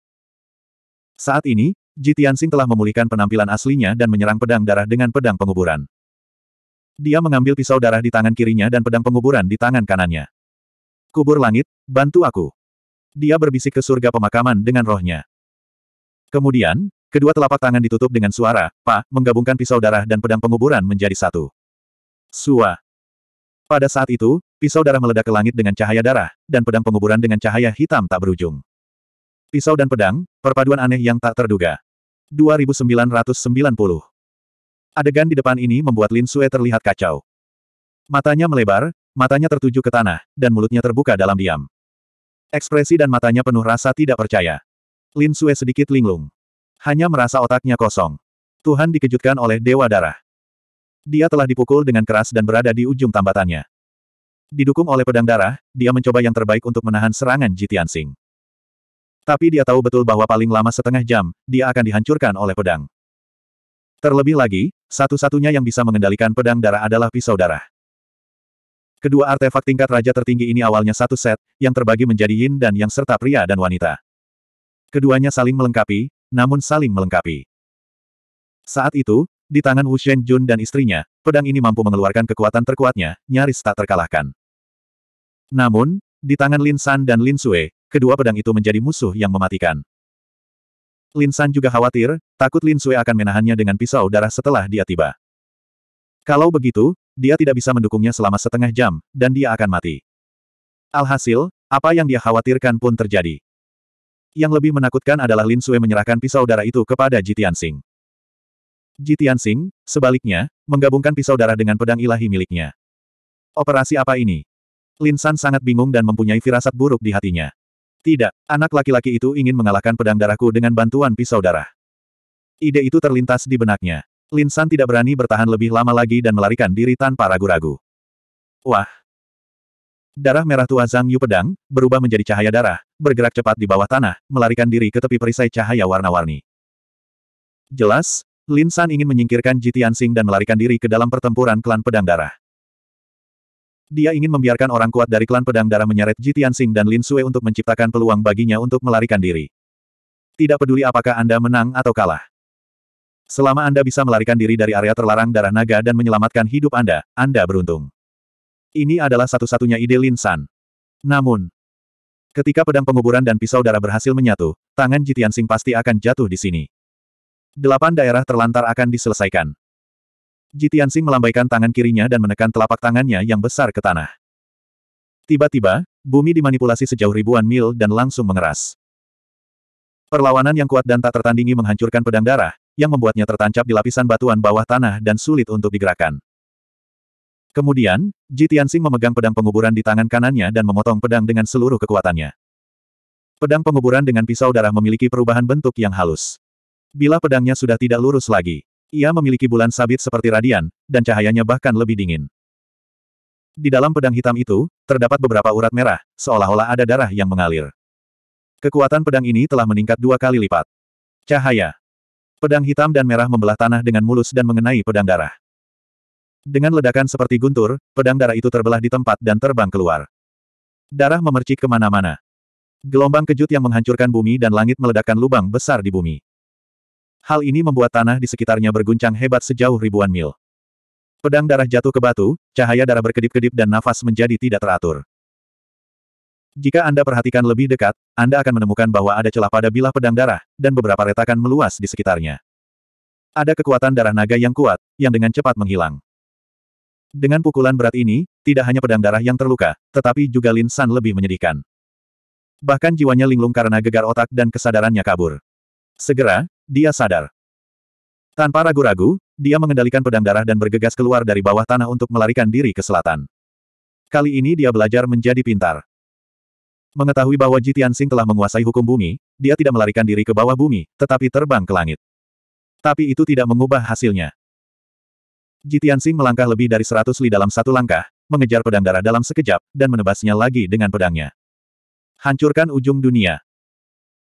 Saat ini, Jitian Sing telah memulihkan penampilan aslinya dan menyerang pedang darah dengan pedang penguburan. Dia mengambil pisau darah di tangan kirinya dan pedang penguburan di tangan kanannya. Kubur langit, bantu aku. Dia berbisik ke surga pemakaman dengan rohnya. Kemudian, kedua telapak tangan ditutup dengan suara, pa, menggabungkan pisau darah dan pedang penguburan menjadi satu. Sua. Pada saat itu, pisau darah meledak ke langit dengan cahaya darah, dan pedang penguburan dengan cahaya hitam tak berujung. Pisau dan pedang, perpaduan aneh yang tak terduga. 2990. Adegan di depan ini membuat Lin Sue terlihat kacau. Matanya melebar, matanya tertuju ke tanah, dan mulutnya terbuka dalam diam. Ekspresi dan matanya penuh rasa tidak percaya. Lin Sue sedikit linglung. Hanya merasa otaknya kosong. Tuhan dikejutkan oleh Dewa Darah. Dia telah dipukul dengan keras dan berada di ujung tambatannya. Didukung oleh pedang darah, dia mencoba yang terbaik untuk menahan serangan Jitian Sing. Tapi dia tahu betul bahwa paling lama setengah jam, dia akan dihancurkan oleh pedang. Terlebih lagi, satu-satunya yang bisa mengendalikan pedang darah adalah pisau darah. Kedua artefak tingkat raja tertinggi ini awalnya satu set, yang terbagi menjadi yin dan yang serta pria dan wanita. Keduanya saling melengkapi, namun saling melengkapi. Saat itu, di tangan Wu Jun dan istrinya, pedang ini mampu mengeluarkan kekuatan terkuatnya, nyaris tak terkalahkan. Namun, di tangan Lin San dan Lin Sue, kedua pedang itu menjadi musuh yang mematikan. Lin San juga khawatir, takut Lin Sue akan menahannya dengan pisau darah setelah dia tiba. Kalau begitu, dia tidak bisa mendukungnya selama setengah jam, dan dia akan mati. Alhasil, apa yang dia khawatirkan pun terjadi. Yang lebih menakutkan adalah Lin Sui menyerahkan pisau darah itu kepada Jitian Sing. Jitian Sing, sebaliknya, menggabungkan pisau darah dengan pedang ilahi miliknya. Operasi apa ini? Lin San sangat bingung dan mempunyai firasat buruk di hatinya. Tidak, anak laki-laki itu ingin mengalahkan pedang darahku dengan bantuan pisau darah. Ide itu terlintas di benaknya. Lin San tidak berani bertahan lebih lama lagi dan melarikan diri tanpa ragu-ragu. Wah, Darah merah tua Zhang Yu pedang, berubah menjadi cahaya darah, bergerak cepat di bawah tanah, melarikan diri ke tepi perisai cahaya warna-warni. Jelas, Lin San ingin menyingkirkan Ji Tianxing dan melarikan diri ke dalam pertempuran klan pedang darah. Dia ingin membiarkan orang kuat dari klan pedang darah menyeret Ji Tianxing dan Lin Sue untuk menciptakan peluang baginya untuk melarikan diri. Tidak peduli apakah Anda menang atau kalah. Selama Anda bisa melarikan diri dari area terlarang darah naga dan menyelamatkan hidup Anda, Anda beruntung. Ini adalah satu-satunya ide Lin San. Namun, ketika pedang penguburan dan pisau darah berhasil menyatu, tangan Jitian Sing pasti akan jatuh di sini. Delapan daerah terlantar akan diselesaikan. Jitian Sing melambaikan tangan kirinya dan menekan telapak tangannya yang besar ke tanah. Tiba-tiba, bumi dimanipulasi sejauh ribuan mil dan langsung mengeras. Perlawanan yang kuat dan tak tertandingi menghancurkan pedang darah, yang membuatnya tertancap di lapisan batuan bawah tanah dan sulit untuk digerakkan. Kemudian, Ji Tianxing memegang pedang penguburan di tangan kanannya dan memotong pedang dengan seluruh kekuatannya. Pedang penguburan dengan pisau darah memiliki perubahan bentuk yang halus. Bila pedangnya sudah tidak lurus lagi, ia memiliki bulan sabit seperti radian, dan cahayanya bahkan lebih dingin. Di dalam pedang hitam itu, terdapat beberapa urat merah, seolah-olah ada darah yang mengalir. Kekuatan pedang ini telah meningkat dua kali lipat. Cahaya. Pedang hitam dan merah membelah tanah dengan mulus dan mengenai pedang darah. Dengan ledakan seperti guntur, pedang darah itu terbelah di tempat dan terbang keluar. Darah memercik kemana-mana. Gelombang kejut yang menghancurkan bumi dan langit meledakkan lubang besar di bumi. Hal ini membuat tanah di sekitarnya berguncang hebat sejauh ribuan mil. Pedang darah jatuh ke batu, cahaya darah berkedip-kedip dan nafas menjadi tidak teratur. Jika Anda perhatikan lebih dekat, Anda akan menemukan bahwa ada celah pada bilah pedang darah, dan beberapa retakan meluas di sekitarnya. Ada kekuatan darah naga yang kuat, yang dengan cepat menghilang. Dengan pukulan berat ini, tidak hanya pedang darah yang terluka, tetapi juga Lin San lebih menyedihkan. Bahkan jiwanya linglung karena gegar otak dan kesadarannya kabur. Segera, dia sadar. Tanpa ragu-ragu, dia mengendalikan pedang darah dan bergegas keluar dari bawah tanah untuk melarikan diri ke selatan. Kali ini dia belajar menjadi pintar. Mengetahui bahwa Jitian Sing telah menguasai hukum bumi, dia tidak melarikan diri ke bawah bumi, tetapi terbang ke langit. Tapi itu tidak mengubah hasilnya. Jitian Jitiansing melangkah lebih dari seratus li dalam satu langkah, mengejar pedang darah dalam sekejap, dan menebasnya lagi dengan pedangnya. Hancurkan ujung dunia.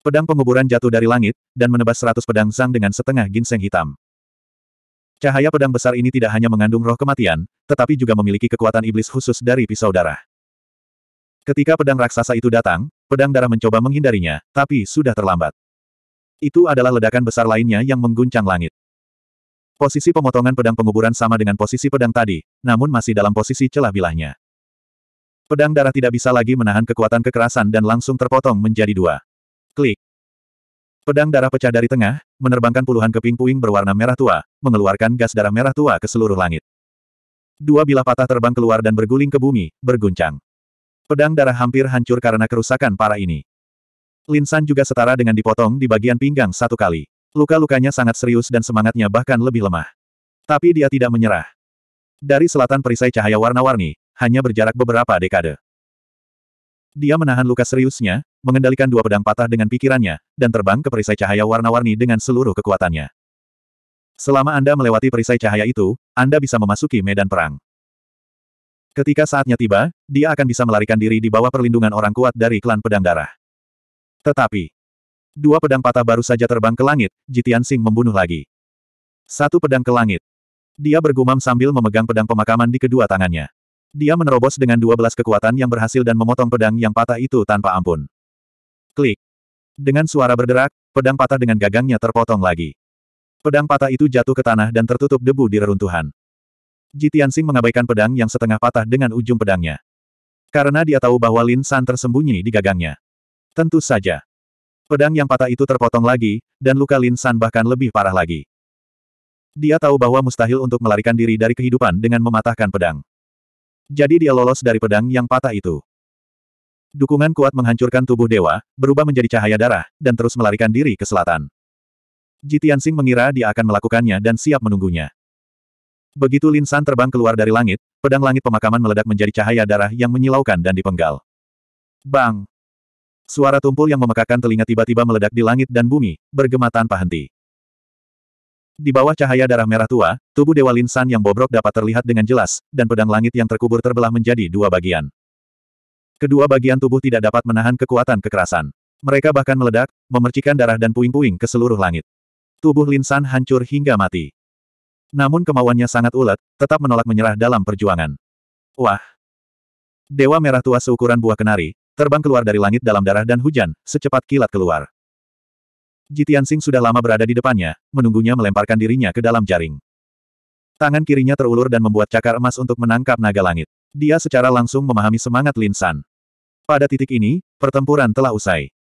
Pedang penguburan jatuh dari langit, dan menebas seratus pedang sang dengan setengah ginseng hitam. Cahaya pedang besar ini tidak hanya mengandung roh kematian, tetapi juga memiliki kekuatan iblis khusus dari pisau darah. Ketika pedang raksasa itu datang, pedang darah mencoba menghindarinya, tapi sudah terlambat. Itu adalah ledakan besar lainnya yang mengguncang langit. Posisi pemotongan pedang penguburan sama dengan posisi pedang tadi, namun masih dalam posisi celah bilahnya. Pedang darah tidak bisa lagi menahan kekuatan kekerasan dan langsung terpotong menjadi dua. Klik. Pedang darah pecah dari tengah, menerbangkan puluhan keping puing berwarna merah tua, mengeluarkan gas darah merah tua ke seluruh langit. Dua bilah patah terbang keluar dan berguling ke bumi, berguncang. Pedang darah hampir hancur karena kerusakan parah ini. Linsan juga setara dengan dipotong di bagian pinggang satu kali. Luka-lukanya sangat serius dan semangatnya bahkan lebih lemah. Tapi dia tidak menyerah. Dari selatan perisai cahaya warna-warni, hanya berjarak beberapa dekade. Dia menahan luka seriusnya, mengendalikan dua pedang patah dengan pikirannya, dan terbang ke perisai cahaya warna-warni dengan seluruh kekuatannya. Selama Anda melewati perisai cahaya itu, Anda bisa memasuki medan perang. Ketika saatnya tiba, dia akan bisa melarikan diri di bawah perlindungan orang kuat dari klan pedang darah. Tetapi, Dua pedang patah baru saja terbang ke langit, Jitian Sing membunuh lagi. Satu pedang ke langit. Dia bergumam sambil memegang pedang pemakaman di kedua tangannya. Dia menerobos dengan dua belas kekuatan yang berhasil dan memotong pedang yang patah itu tanpa ampun. Klik. Dengan suara berderak, pedang patah dengan gagangnya terpotong lagi. Pedang patah itu jatuh ke tanah dan tertutup debu di reruntuhan. Jitian Sing mengabaikan pedang yang setengah patah dengan ujung pedangnya. Karena dia tahu bahwa Lin San tersembunyi di gagangnya. Tentu saja. Pedang yang patah itu terpotong lagi, dan luka Lin San bahkan lebih parah lagi. Dia tahu bahwa mustahil untuk melarikan diri dari kehidupan dengan mematahkan pedang. Jadi dia lolos dari pedang yang patah itu. Dukungan kuat menghancurkan tubuh dewa, berubah menjadi cahaya darah, dan terus melarikan diri ke selatan. Jitian Sing mengira dia akan melakukannya dan siap menunggunya. Begitu Lin San terbang keluar dari langit, pedang langit pemakaman meledak menjadi cahaya darah yang menyilaukan dan dipenggal. Bang! Suara tumpul yang memekakan telinga tiba-tiba meledak di langit dan bumi, bergema tanpa henti. Di bawah cahaya darah merah tua, tubuh Dewa Linsan yang bobrok dapat terlihat dengan jelas, dan pedang langit yang terkubur terbelah menjadi dua bagian. Kedua bagian tubuh tidak dapat menahan kekuatan kekerasan. Mereka bahkan meledak, memercikan darah dan puing-puing ke seluruh langit. Tubuh Linsan hancur hingga mati. Namun kemauannya sangat ulet, tetap menolak menyerah dalam perjuangan. Wah! Dewa merah tua seukuran buah kenari, terbang keluar dari langit dalam darah dan hujan, secepat kilat keluar. Jitian Sing sudah lama berada di depannya, menunggunya melemparkan dirinya ke dalam jaring. Tangan kirinya terulur dan membuat cakar emas untuk menangkap naga langit. Dia secara langsung memahami semangat Lin San. Pada titik ini, pertempuran telah usai.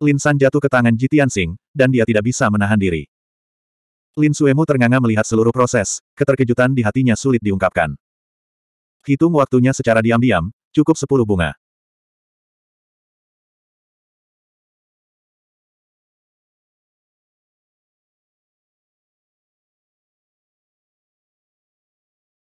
Lin San jatuh ke tangan Jitian Sing, dan dia tidak bisa menahan diri. Lin Suemu ternganga melihat seluruh proses, keterkejutan di hatinya sulit diungkapkan. Hitung waktunya secara diam-diam, cukup sepuluh bunga.